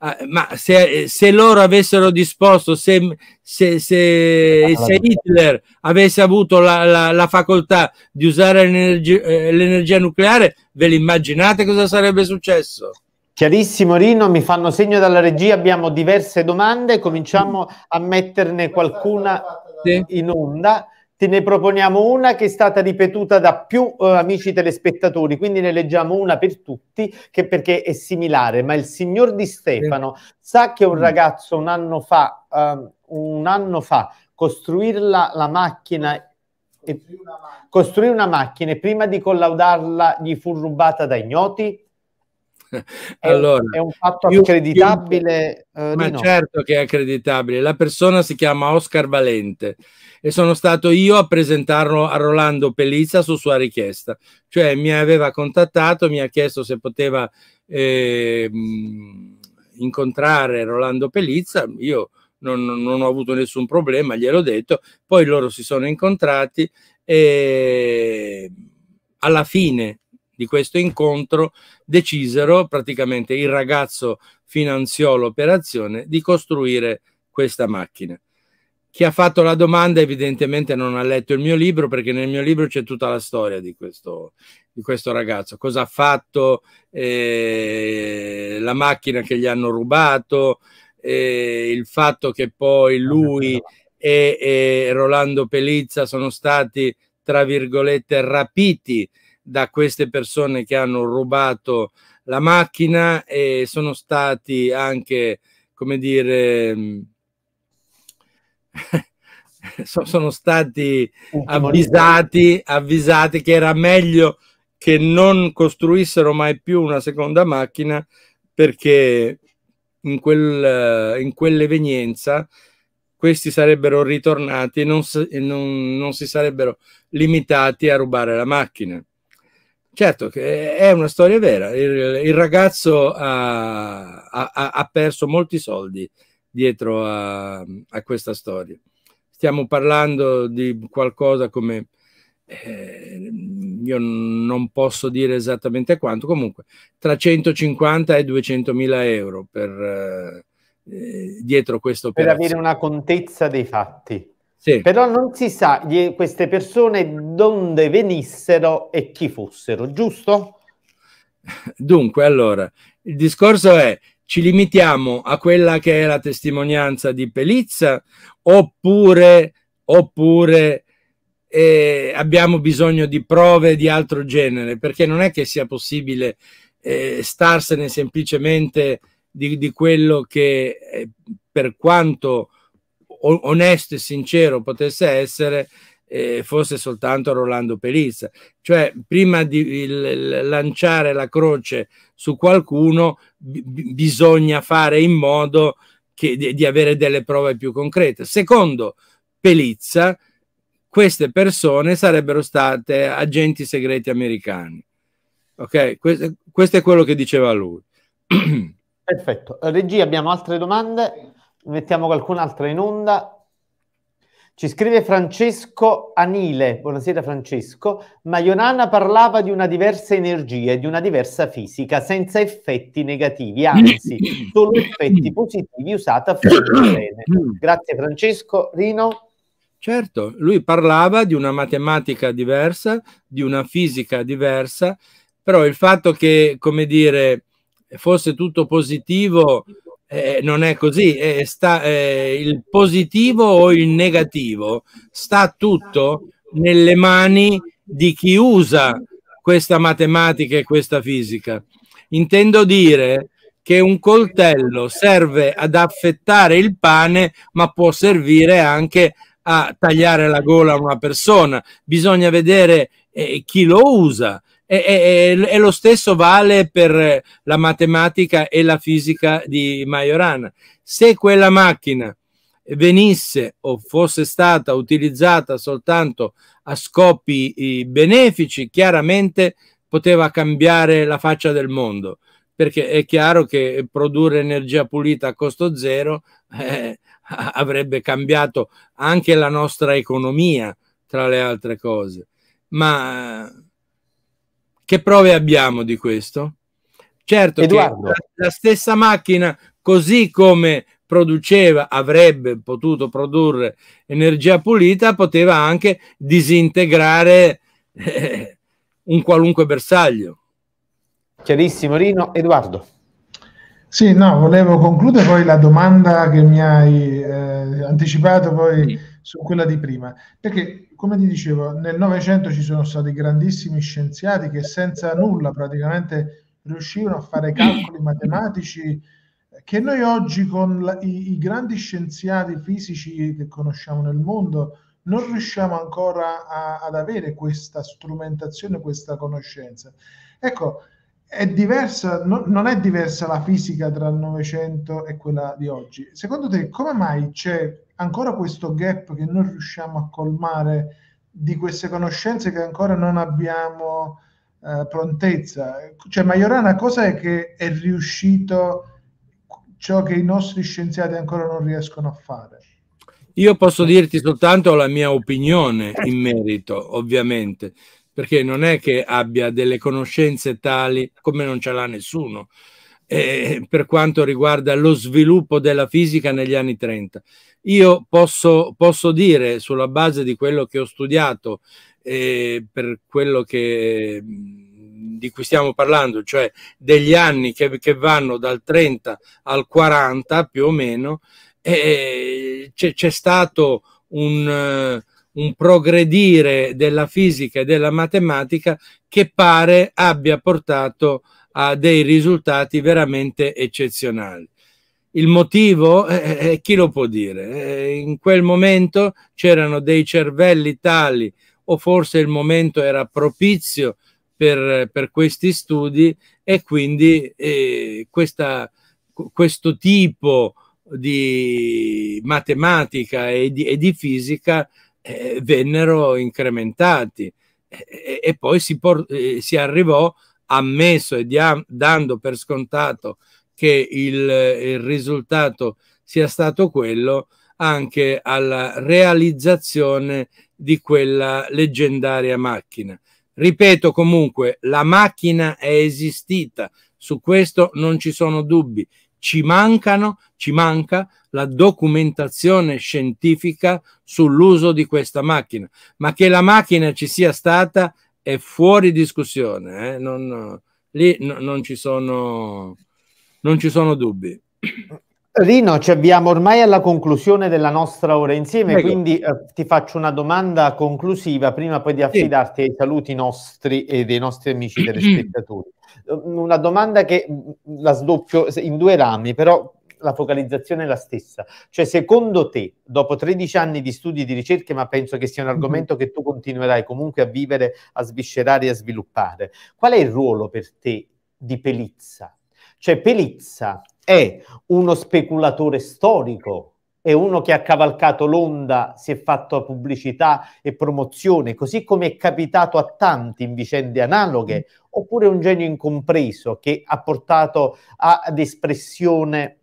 Ah, ma se, se, loro avessero disposto, se, se, se ah, Hitler avesse avuto la, la, la facoltà di usare l'energia, eh, l'energia nucleare, ve l'immaginate cosa sarebbe successo? Chiarissimo Rino, mi fanno segno dalla regia, abbiamo diverse domande, cominciamo a metterne qualcuna in onda. Te ne proponiamo una che è stata ripetuta da più eh, amici telespettatori, quindi ne leggiamo una per tutti, che perché è similare, ma il signor Di Stefano sa che un mm. ragazzo un anno fa, eh, un anno fa costruirla la macchina costruì una macchina e prima di collaudarla gli fu rubata da ignoti? allora, è un fatto accreditabile? Io, eh, io, ma certo che è accreditabile. La persona si chiama Oscar Valente e sono stato io a presentarlo a Rolando Pelizza su sua richiesta. Cioè mi aveva contattato, mi ha chiesto se poteva eh, incontrare Rolando Pelizza. Io non, non, ho avuto nessun problema, gliel'ho detto. Poi loro si sono incontrati e alla fine di questo incontro decisero praticamente il ragazzo finanziò l'operazione di costruire questa macchina. Chi ha fatto la domanda evidentemente non ha letto il mio libro perché nel mio libro c'è tutta la storia di questo, di questo ragazzo, cosa ha fatto, eh, la macchina che gli hanno rubato, eh, il fatto che poi lui e, e Rolando Pelizza sono stati, tra virgolette, rapiti da queste persone che hanno rubato la macchina e sono stati anche, come dire, mm, sono stati avvisati, avvisati che era meglio che non costruissero mai più una seconda macchina perché in, quel, in quell'evenienza questi sarebbero ritornati e non, non, non si sarebbero limitati a rubare la macchina. Certo, è una storia vera. Il, il ragazzo ha, ha, ha, perso molti soldi dietro a, a, questa storia. Stiamo parlando di qualcosa come, eh, io non posso dire esattamente quanto, comunque tra 150 e 200 mila euro per, eh, dietro questo Per avere una contezza dei fatti. Sì. Però non si sa queste persone dove venissero e chi fossero, giusto? Dunque, allora, il discorso è, ci limitiamo a quella che è la testimonianza di Pelizza oppure, oppure eh, abbiamo bisogno di prove di altro genere? Perché non è che sia possibile eh, starsene semplicemente di, di quello che, eh, per quanto onesto e sincero potesse essere, eh, fosse soltanto Rolando Pelizza. Cioè, prima di il, lanciare la croce su qualcuno, bisogna fare in modo che, di, di avere delle prove più concrete. Secondo Pelizza, queste persone sarebbero state agenti segreti americani. Ok, questo, questo è quello che diceva lui. Perfetto. Regia, abbiamo altre domande? mettiamo qualcun altro in onda. Ci scrive Francesco Anile, buonasera Francesco, ma Ionana parlava di una diversa energia e di una diversa fisica, senza effetti negativi, anzi, solo effetti positivi usata bene. Grazie Francesco. Rino? Certo, lui parlava di una matematica diversa, di una fisica diversa, però il fatto che, come dire, fosse tutto positivo eh, eh, non è così, eh, sta, eh, il positivo o il negativo sta tutto nelle mani di chi usa questa matematica e questa fisica. Intendo dire che un coltello serve ad affettare il pane, ma può servire anche a tagliare la gola a una persona. Bisogna vedere eh, chi lo usa e, e, e, lo stesso vale per la matematica e la fisica di Majorana. Se quella macchina venisse o fosse stata utilizzata soltanto a scopi benefici, chiaramente poteva cambiare la faccia del mondo, perché è chiaro che produrre energia pulita a costo zero eh, avrebbe cambiato anche la nostra economia, tra le altre cose. Ma che prove abbiamo di questo? Certo Eduardo. che la, stessa macchina, così come produceva, avrebbe potuto produrre energia pulita, poteva anche disintegrare eh, un qualunque bersaglio. Chiarissimo, Rino. Edoardo. Sì, no, volevo concludere poi la domanda che mi hai eh, anticipato poi sì. su quella di prima, perché come ti dicevo, nel Novecento ci sono stati grandissimi scienziati che senza nulla praticamente riuscivano a fare calcoli matematici che noi oggi con la, i, i, grandi scienziati fisici che conosciamo nel mondo non riusciamo ancora a, ad avere questa strumentazione, questa conoscenza. Ecco, è diversa, no, non è diversa la fisica tra il Novecento e quella di oggi. Secondo te, come mai c'è ancora questo gap che non riusciamo a colmare di queste conoscenze che ancora non abbiamo eh, prontezza? Cioè, Majorana, cosa è che è riuscito ciò che i nostri scienziati ancora non riescono a fare? Io posso dirti soltanto la mia opinione in merito, ovviamente perché non è che abbia delle conoscenze tali come non ce l'ha nessuno eh, per quanto riguarda lo sviluppo della fisica negli anni 30. Io posso, posso dire, sulla base di quello che ho studiato, eh, per quello che, di cui stiamo parlando, cioè degli anni che, che vanno dal 30 al 40 più o meno, eh, c'è stato un un progredire della fisica e della matematica che pare abbia portato a dei risultati veramente eccezionali. Il motivo, eh, eh, eh, chi lo può dire? Eh, in quel momento c'erano dei cervelli tali, o forse il momento era propizio per, per questi studi e quindi eh, questa, questo tipo di matematica e di, e di fisica eh, vennero incrementati e, e poi si, eh, si, arrivò ammesso e dando per scontato che il, il risultato sia stato quello anche alla realizzazione di quella leggendaria macchina. Ripeto comunque, la macchina è esistita, su questo non ci sono dubbi ci mancano, ci manca la documentazione scientifica sull'uso di questa macchina, ma che la macchina ci sia stata è fuori discussione, eh? non, lì no, non, ci sono, non ci sono dubbi. Rino, ci abbiamo ormai alla conclusione della nostra ora insieme, Prego. quindi eh, ti faccio una domanda conclusiva prima poi di affidarti sì. ai saluti nostri e dei nostri amici telespettatori. Ehm, una domanda che mm, mm, la sdoppio in due rami, però la focalizzazione è la stessa. Cioè, secondo te, dopo 13 anni di studi e di ricerche, ma penso che sia un mm-hmm. argomento che tu continuerai comunque a vivere, a sviscerare e a sviluppare, qual è il ruolo per te di Pelizza? Cioè, Pelizza è uno speculatore storico è uno che ha cavalcato l'onda, si è fatto pubblicità e promozione, così come è capitato a tanti in vicende analoghe, oppure un genio incompreso che ha portato ad espressione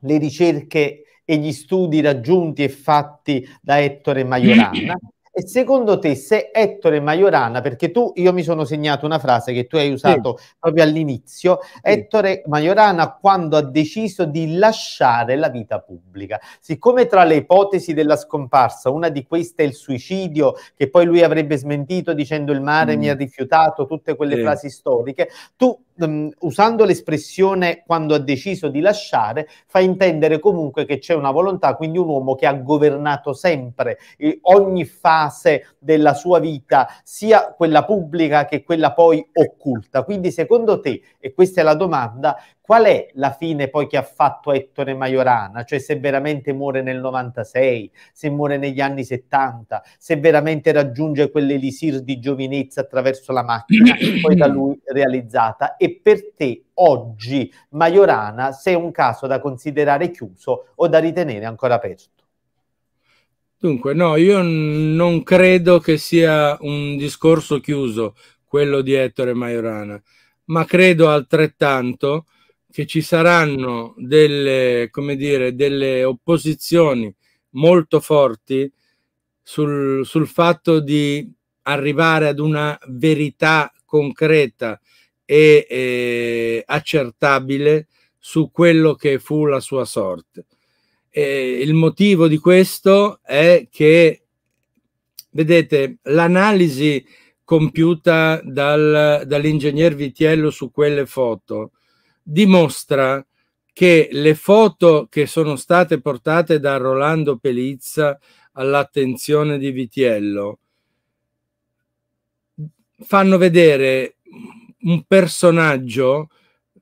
le ricerche e gli studi raggiunti e fatti da Ettore Majorana. E secondo te se Ettore Majorana, perché tu io mi sono segnato una frase che tu hai usato sì. proprio all'inizio, sì. Ettore Majorana quando ha deciso di lasciare la vita pubblica, siccome tra le ipotesi della scomparsa una di queste è il suicidio, che poi lui avrebbe smentito dicendo il mare mm. mi ha mm. rifiutato, tutte quelle sì. frasi storiche, tu Mm, usando l'espressione quando ha deciso di lasciare, fa intendere comunque che c'è una volontà, quindi un uomo che ha governato sempre eh, ogni fase della sua vita, sia quella pubblica che quella poi occulta. Quindi secondo te, e questa è la domanda, qual è la fine poi che ha fatto Ettore Majorana? Cioè se veramente muore nel 96, se muore negli anni 70, se veramente raggiunge quell'elisir di giovinezza attraverso la macchina poi da lui realizzata e per te oggi Majorana se è un caso da considerare chiuso o da ritenere ancora aperto? Dunque, no, io non credo che sia un discorso chiuso quello di Ettore Majorana, ma credo altrettanto che ci saranno delle, come dire, delle opposizioni molto forti sul, sul fatto di arrivare ad una verità concreta e eh, accertabile su quello che fu la sua sorte. E il motivo di questo è che, vedete, l'analisi compiuta dal, dall'ingegner Vitiello su quelle foto dimostra che le foto che sono state portate da Rolando Pelizza all'attenzione di Vitiello fanno vedere un personaggio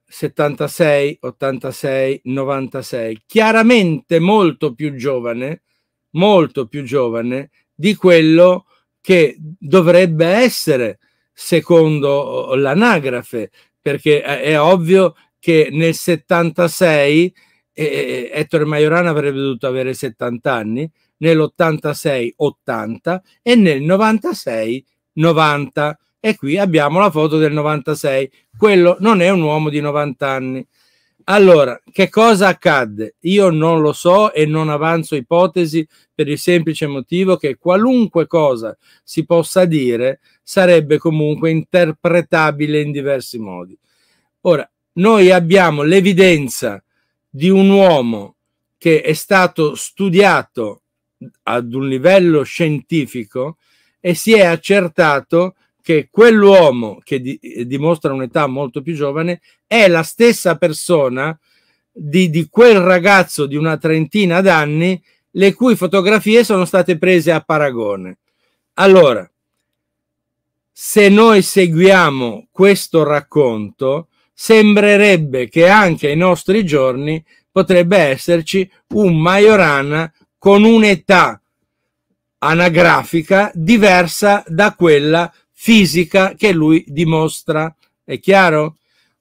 76, 86, 96, chiaramente molto più giovane, molto più giovane di quello che dovrebbe essere secondo eh, l'anagrafe, perché è ovvio che nel 76 eh, eh, Ettore Majorana avrebbe dovuto avere 70 anni, nell'86 80 e nel 96 90 e qui abbiamo la foto del 96 quello non è un uomo di 90 anni allora che cosa accadde io non lo so e non avanzo ipotesi per il semplice motivo che qualunque cosa si possa dire sarebbe comunque interpretabile in diversi modi ora noi abbiamo l'evidenza di un uomo che è stato studiato ad un livello scientifico e si è accertato che quell'uomo che di, dimostra un'età molto più giovane è la stessa persona di, di quel ragazzo di una trentina d'anni le cui fotografie sono state prese a paragone. Allora, se noi seguiamo questo racconto, sembrerebbe che anche ai nostri giorni potrebbe esserci un Majorana con un'età anagrafica diversa da quella fisica che lui dimostra. È chiaro?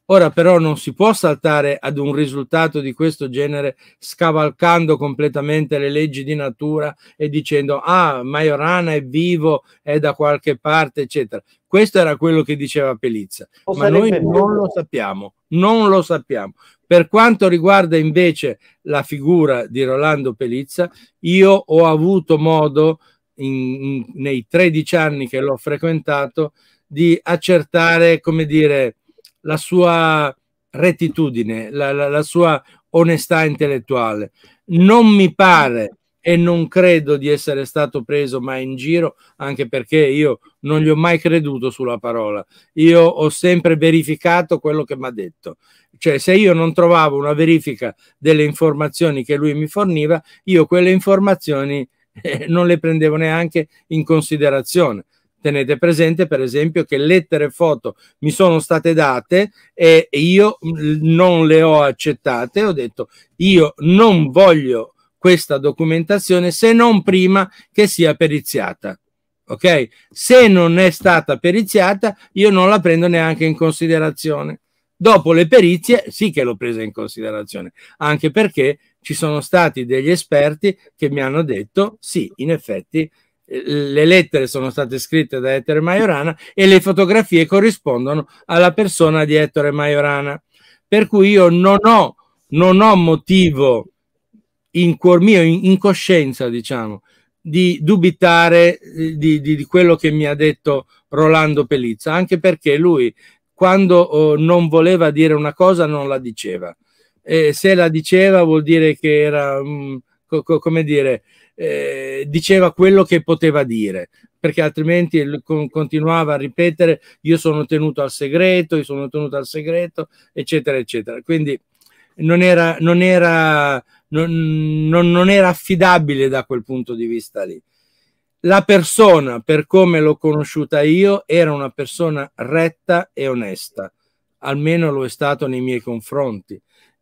Ora però non si può saltare ad un risultato di questo genere scavalcando completamente le leggi di natura e dicendo ah Majorana è vivo, è da qualche parte, eccetera. Questo era quello che diceva Pelizza, ma noi non lo sappiamo, non lo sappiamo. Per quanto riguarda invece la figura di Rolando Pelizza, io ho avuto modo in, in, nei 13 anni che l'ho frequentato di accertare, come dire, la sua rettitudine, la, la, la sua onestà intellettuale. Non mi pare e non credo di essere stato preso mai in giro, anche perché io non gli ho mai creduto sulla parola. Io ho sempre verificato quello che mi ha detto. Cioè, se io non trovavo una verifica delle informazioni che lui mi forniva, io quelle informazioni eh, non le prendevo neanche in considerazione. Tenete presente, per esempio, che lettere e foto mi sono state date e io non le ho accettate. Ho detto io non voglio questa documentazione se non prima che sia periziata. Ok? Se non è stata periziata, io non la prendo neanche in considerazione. Dopo le perizie, sì che l'ho presa in considerazione, anche perché ci sono stati degli esperti che mi hanno detto: sì, in effetti le lettere sono state scritte da Ettore Majorana e le fotografie corrispondono alla persona di Ettore Majorana. Per cui io non ho, non ho motivo in cuor mio, in, in coscienza, diciamo, di dubitare eh, di, di, di, quello che mi ha detto Rolando Pelizza, anche perché lui quando oh, non voleva dire una cosa non la diceva. E se la diceva vuol dire che era, mh, co- co- come dire, eh, diceva quello che poteva dire, perché altrimenti continuava a ripetere io sono tenuto al segreto, io sono tenuto al segreto, eccetera, eccetera. Quindi non era, non era, non, non era affidabile da quel punto di vista lì. La persona, per come l'ho conosciuta io, era una persona retta e onesta, almeno lo è stato nei miei confronti,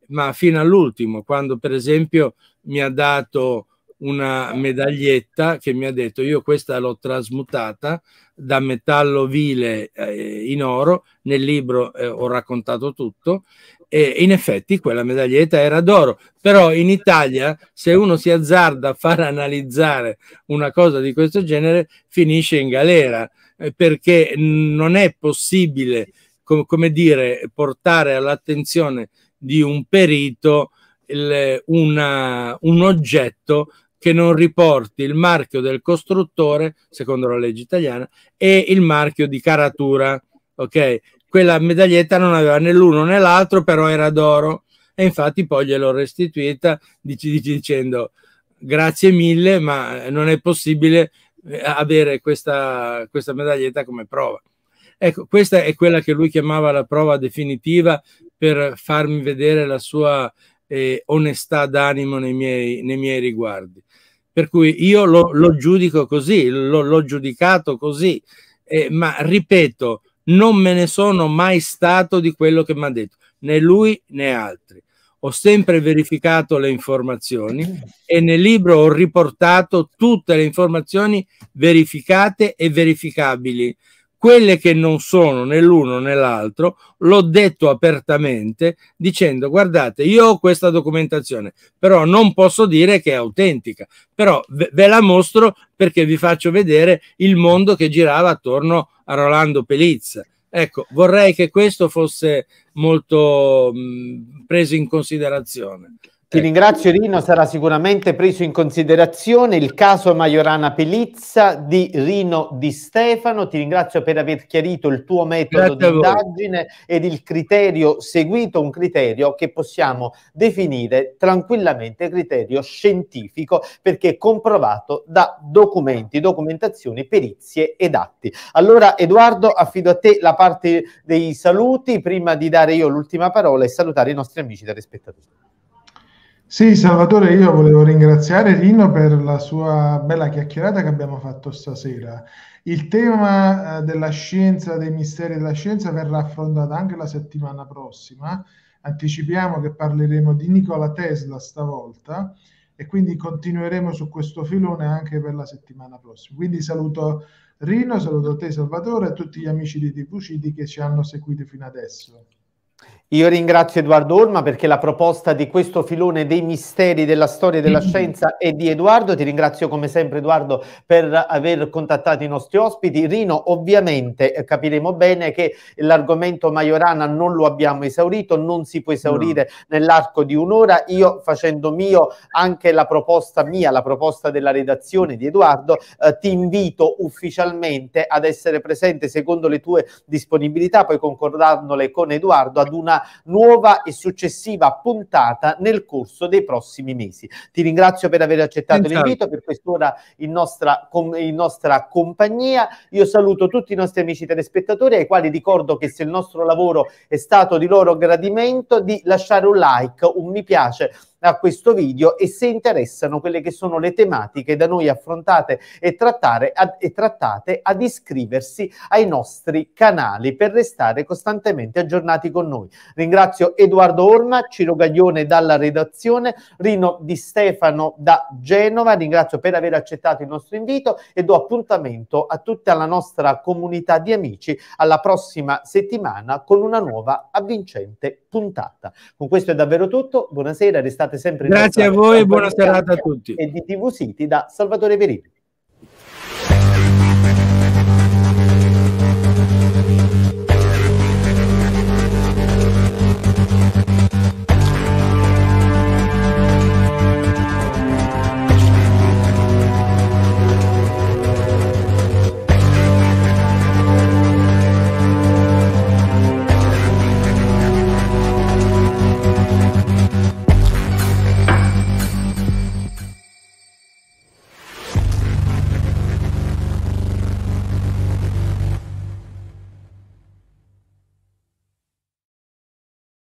ma fino all'ultimo, quando per esempio mi ha dato una medaglietta che mi ha detto io questa l'ho trasmutata da metallo vile eh, in oro, nel libro eh, ho raccontato tutto e in effetti quella medaglietta era d'oro, però in Italia se uno si azzarda a far analizzare una cosa di questo genere finisce in galera eh, perché non è possibile com come dire portare all'attenzione di un perito il, una, un oggetto che non riporti il marchio del costruttore, secondo la legge italiana, e il marchio di caratura. Ok, quella medaglietta non aveva né l'uno né l'altro, però era d'oro. E infatti poi gliel'ho restituita dic- dicendo grazie mille, ma non è possibile eh, avere questa, questa medaglietta come prova. Ecco, questa è quella che lui chiamava la prova definitiva per farmi vedere la sua eh, onestà d'animo nei miei, nei miei riguardi. Per cui io lo, lo giudico così, lo, l'ho giudicato così, eh, ma ripeto, non me ne sono mai stato di quello che mi ha detto, né lui né altri. Ho sempre verificato le informazioni e nel libro ho riportato tutte le informazioni verificate e verificabili quelle che non sono né l'uno né l'altro, l'ho detto apertamente dicendo guardate, io ho questa documentazione, però non posso dire che è autentica, però ve la mostro perché vi faccio vedere il mondo che girava attorno a Rolando Pelizza. Ecco, vorrei che questo fosse molto mh, preso in considerazione. Ti ringrazio Rino, sarà sicuramente preso in considerazione il caso Majorana Pelizza di Rino Di Stefano, ti ringrazio per aver chiarito il tuo metodo Grazie di indagine ed il criterio seguito, un criterio che possiamo definire tranquillamente criterio scientifico perché comprovato da documenti, documentazioni, perizie ed atti. Allora Edoardo affido a te la parte dei saluti prima di dare io l'ultima parola e salutare i nostri amici da rispettatori. Sì, Salvatore, io volevo ringraziare Rino per la sua bella chiacchierata che abbiamo fatto stasera. Il tema eh, della scienza, dei misteri della scienza, verrà affrontato anche la settimana prossima. Anticipiamo che parleremo di Nikola Tesla stavolta e quindi continueremo su questo filone anche per la settimana prossima. Quindi saluto Rino, saluto te Salvatore e tutti gli amici di TVCD che ci hanno seguito fino adesso. Io ringrazio Edoardo Orma perché la proposta di questo filone dei misteri della storia e della mm-hmm. scienza è di Edoardo. Ti ringrazio come sempre Edoardo per aver contattato i nostri ospiti. Rino, ovviamente eh, capiremo bene che l'argomento Majorana non lo abbiamo esaurito, non si può esaurire no. nell'arco di un'ora. Io facendo mio anche la proposta mia, la proposta della redazione di Edoardo, eh, ti invito ufficialmente ad essere presente secondo le tue disponibilità, poi concordandole con Edoardo ad una nuova e successiva puntata nel corso dei prossimi mesi. Ti ringrazio per aver accettato Senza. l'invito, per quest'ora in nostra, in nostra compagnia. Io saluto tutti i nostri amici telespettatori ai quali ricordo che se il nostro lavoro è stato di loro gradimento, di lasciare un like, un mi piace a questo video e se interessano quelle che sono le tematiche da noi affrontate e, trattare, ad, e trattate ad iscriversi ai nostri canali per restare costantemente aggiornati con noi. Ringrazio Edoardo Orma, Ciro Gaglione dalla redazione, Rino Di Stefano da Genova, ringrazio per aver accettato il nostro invito e do appuntamento a tutta la nostra comunità di amici alla prossima settimana con una nuova avvincente puntata. Con questo è davvero tutto, buonasera, restate sempre... Grazie a voi e buona serata a tutti. E di TV City da Salvatore Perini.